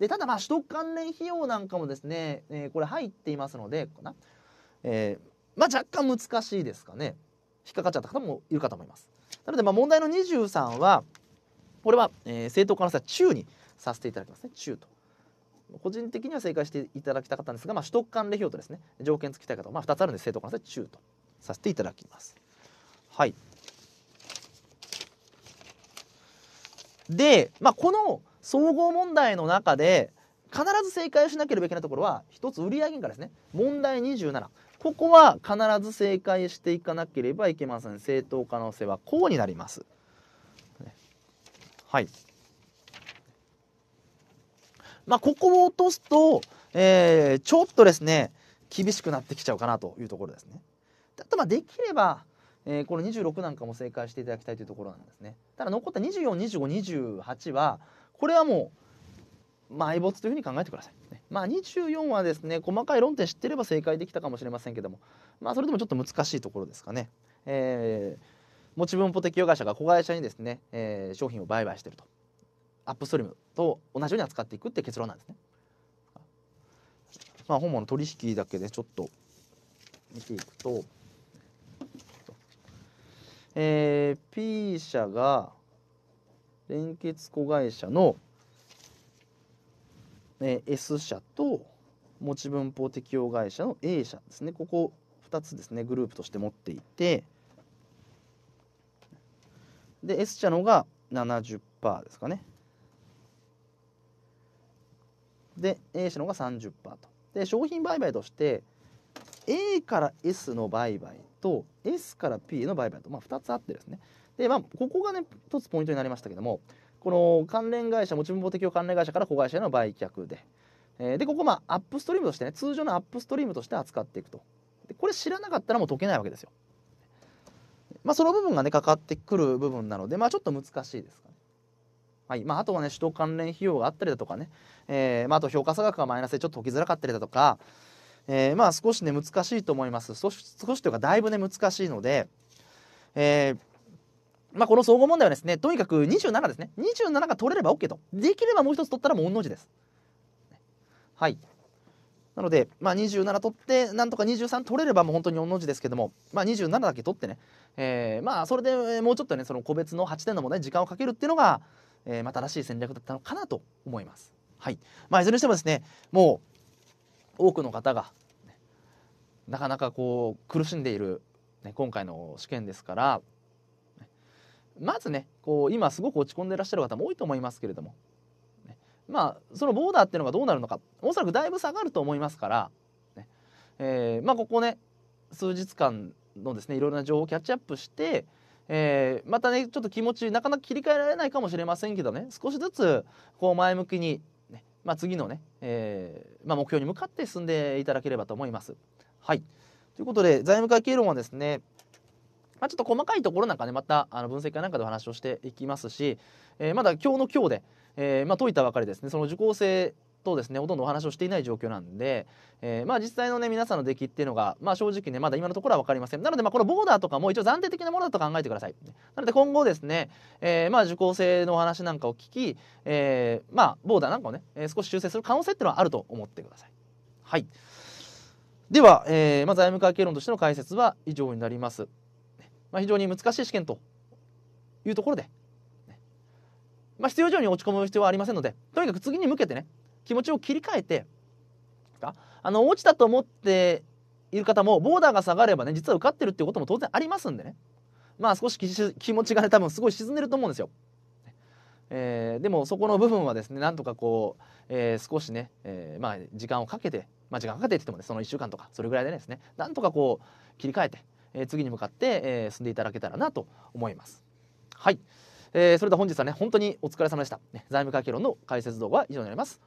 でただまあ取得関連費用なんかもですね、えー、これ入っていますのでかな、えーまあ、若干難しいですかね引っかかっちゃった方もいるかと思います。なのでまあ問題の23はこれは、えー、正当化のは中にさせていただきますね中と。個人的には正解していただきたかったんですが、まあ、取得理費表とですね条件付きたい方、まあ、2つあるんで正当化の際中とさせていただきます。はい、で、まあ、この総合問題の中で必ず正解をしなければいけないところは一つ売上からですね問題27ここは必ず正解していかなければいけません正当可能性はこうになりますはいまあここを落とすと、えー、ちょっとですね厳しくなってきちゃうかなというところですねあとまできればえー、この26なんかも正解していただきたいというところなんですね。ただ残った24、25、28はこれはもうまあ、埋没というふうに考えてください。まあ、24はですね細かい論点知ってれば正解できたかもしれませんけども、まあ、それでもちょっと難しいところですかね。えー、持ち分ポ適用会社が子会社にですね、えー、商品を売買してるとアップストリームと同じように扱っていくって結論なんですね。まあ、本物の取引だけでちょっと見ていくと、えー、P 社が連結子会社のえー、S 社と持ち分法適用会社の A 社ですねここ2つですねグループとして持っていてで S 社の方が70%ですかねで A 社の方が30%とで商品売買として A から S の売買と S から P の売買と、まあ、2つあってですねで、まあ、ここがね一つポイントになりましたけどもこの関連会社持ち分法適用関連会社から子会社への売却で、えー、でここまあアップストリームとしてね通常のアップストリームとして扱っていくとでこれ知らなかったらもう解けないわけですよまあその部分がねかかってくる部分なのでまあちょっと難しいですかねはいまあ、あとはね首都関連費用があったりだとかね、えーまあ、あと評価差額がマイナスでちょっと解きづらかったりだとか、えー、まあ少しね難しいと思います少し少しというかだいぶね難しいので、えー、まあ、この総合問題はですねとにかく27ですね27が取れれば OK とできればもう一つ取ったらもう御の字ですはいなので、まあ、27取ってなんとか23取れればもう本当に御の字ですけども、まあ、27だけ取ってね、えー、まあそれでもうちょっとねその個別の8点の問題に時間をかけるっていうのが、えー、まあ、正しい戦略だったのかなと思います。はいまあ、いずれにしてもですねもう多くの方が、ね、なかなかこう苦しんでいる、ね、今回の試験ですからまずねこう今すごく落ち込んでらっしゃる方も多いと思いますけれども、ね、まあそのボーダーっていうのがどうなるのかおそらくだいぶ下がると思いますからね、えー、まあ、ここね数日間のですねいろいろな情報をキャッチアップして、えー、またねちょっと気持ちなかなか切り替えられないかもしれませんけどね少しずつこう前向きにね、ねまあ、次のね、えー、まあ、目標に向かって進んでいただければと思います。はいということで財務会計論はですねまあ、ちょっと細かいところなんかねまたあの分析会なんかでお話をしていきますし、えー、まだ今日の今日で、えーまあ、解いたばかりですねその受講生とですねほとんどお話をしていない状況なんで、えー、まあ実際のね皆さんの出来っていうのが、まあ、正直ねまだ今のところは分かりませんなのでまあこのボーダーとかも一応暫定的なものだと考えてくださいなので今後ですね、えー、まあ受講生のお話なんかを聞き、えー、まあボーダーなんかをね、えー、少し修正する可能性っていうのはあると思ってくださいはいでは、えーまあ、財務会計論としての解説は以上になりますまあ、非常に難しい試験というところで、ね、まあ、必要以上に落ち込む必要はありませんのでとにかく次に向けてね気持ちを切り替えてあの落ちたと思っている方もボーダーが下がればね実は受かってるっていうことも当然ありますんでねまあ少し気持ちがね多分すごい沈んでると思うんですよ。えー、でもそこの部分はですねなんとかこう、えー、少しね、えー、まあ時間をかけてまあ時間かけてって言ってもねその1週間とかそれぐらいでですねなんとかこう切り替えてえ次に向かって、え進んでいただけたらなと思います。はい、えー、それでは本日はね本当にお疲れ様でした、ね、財務会計論の解説動画は以上になります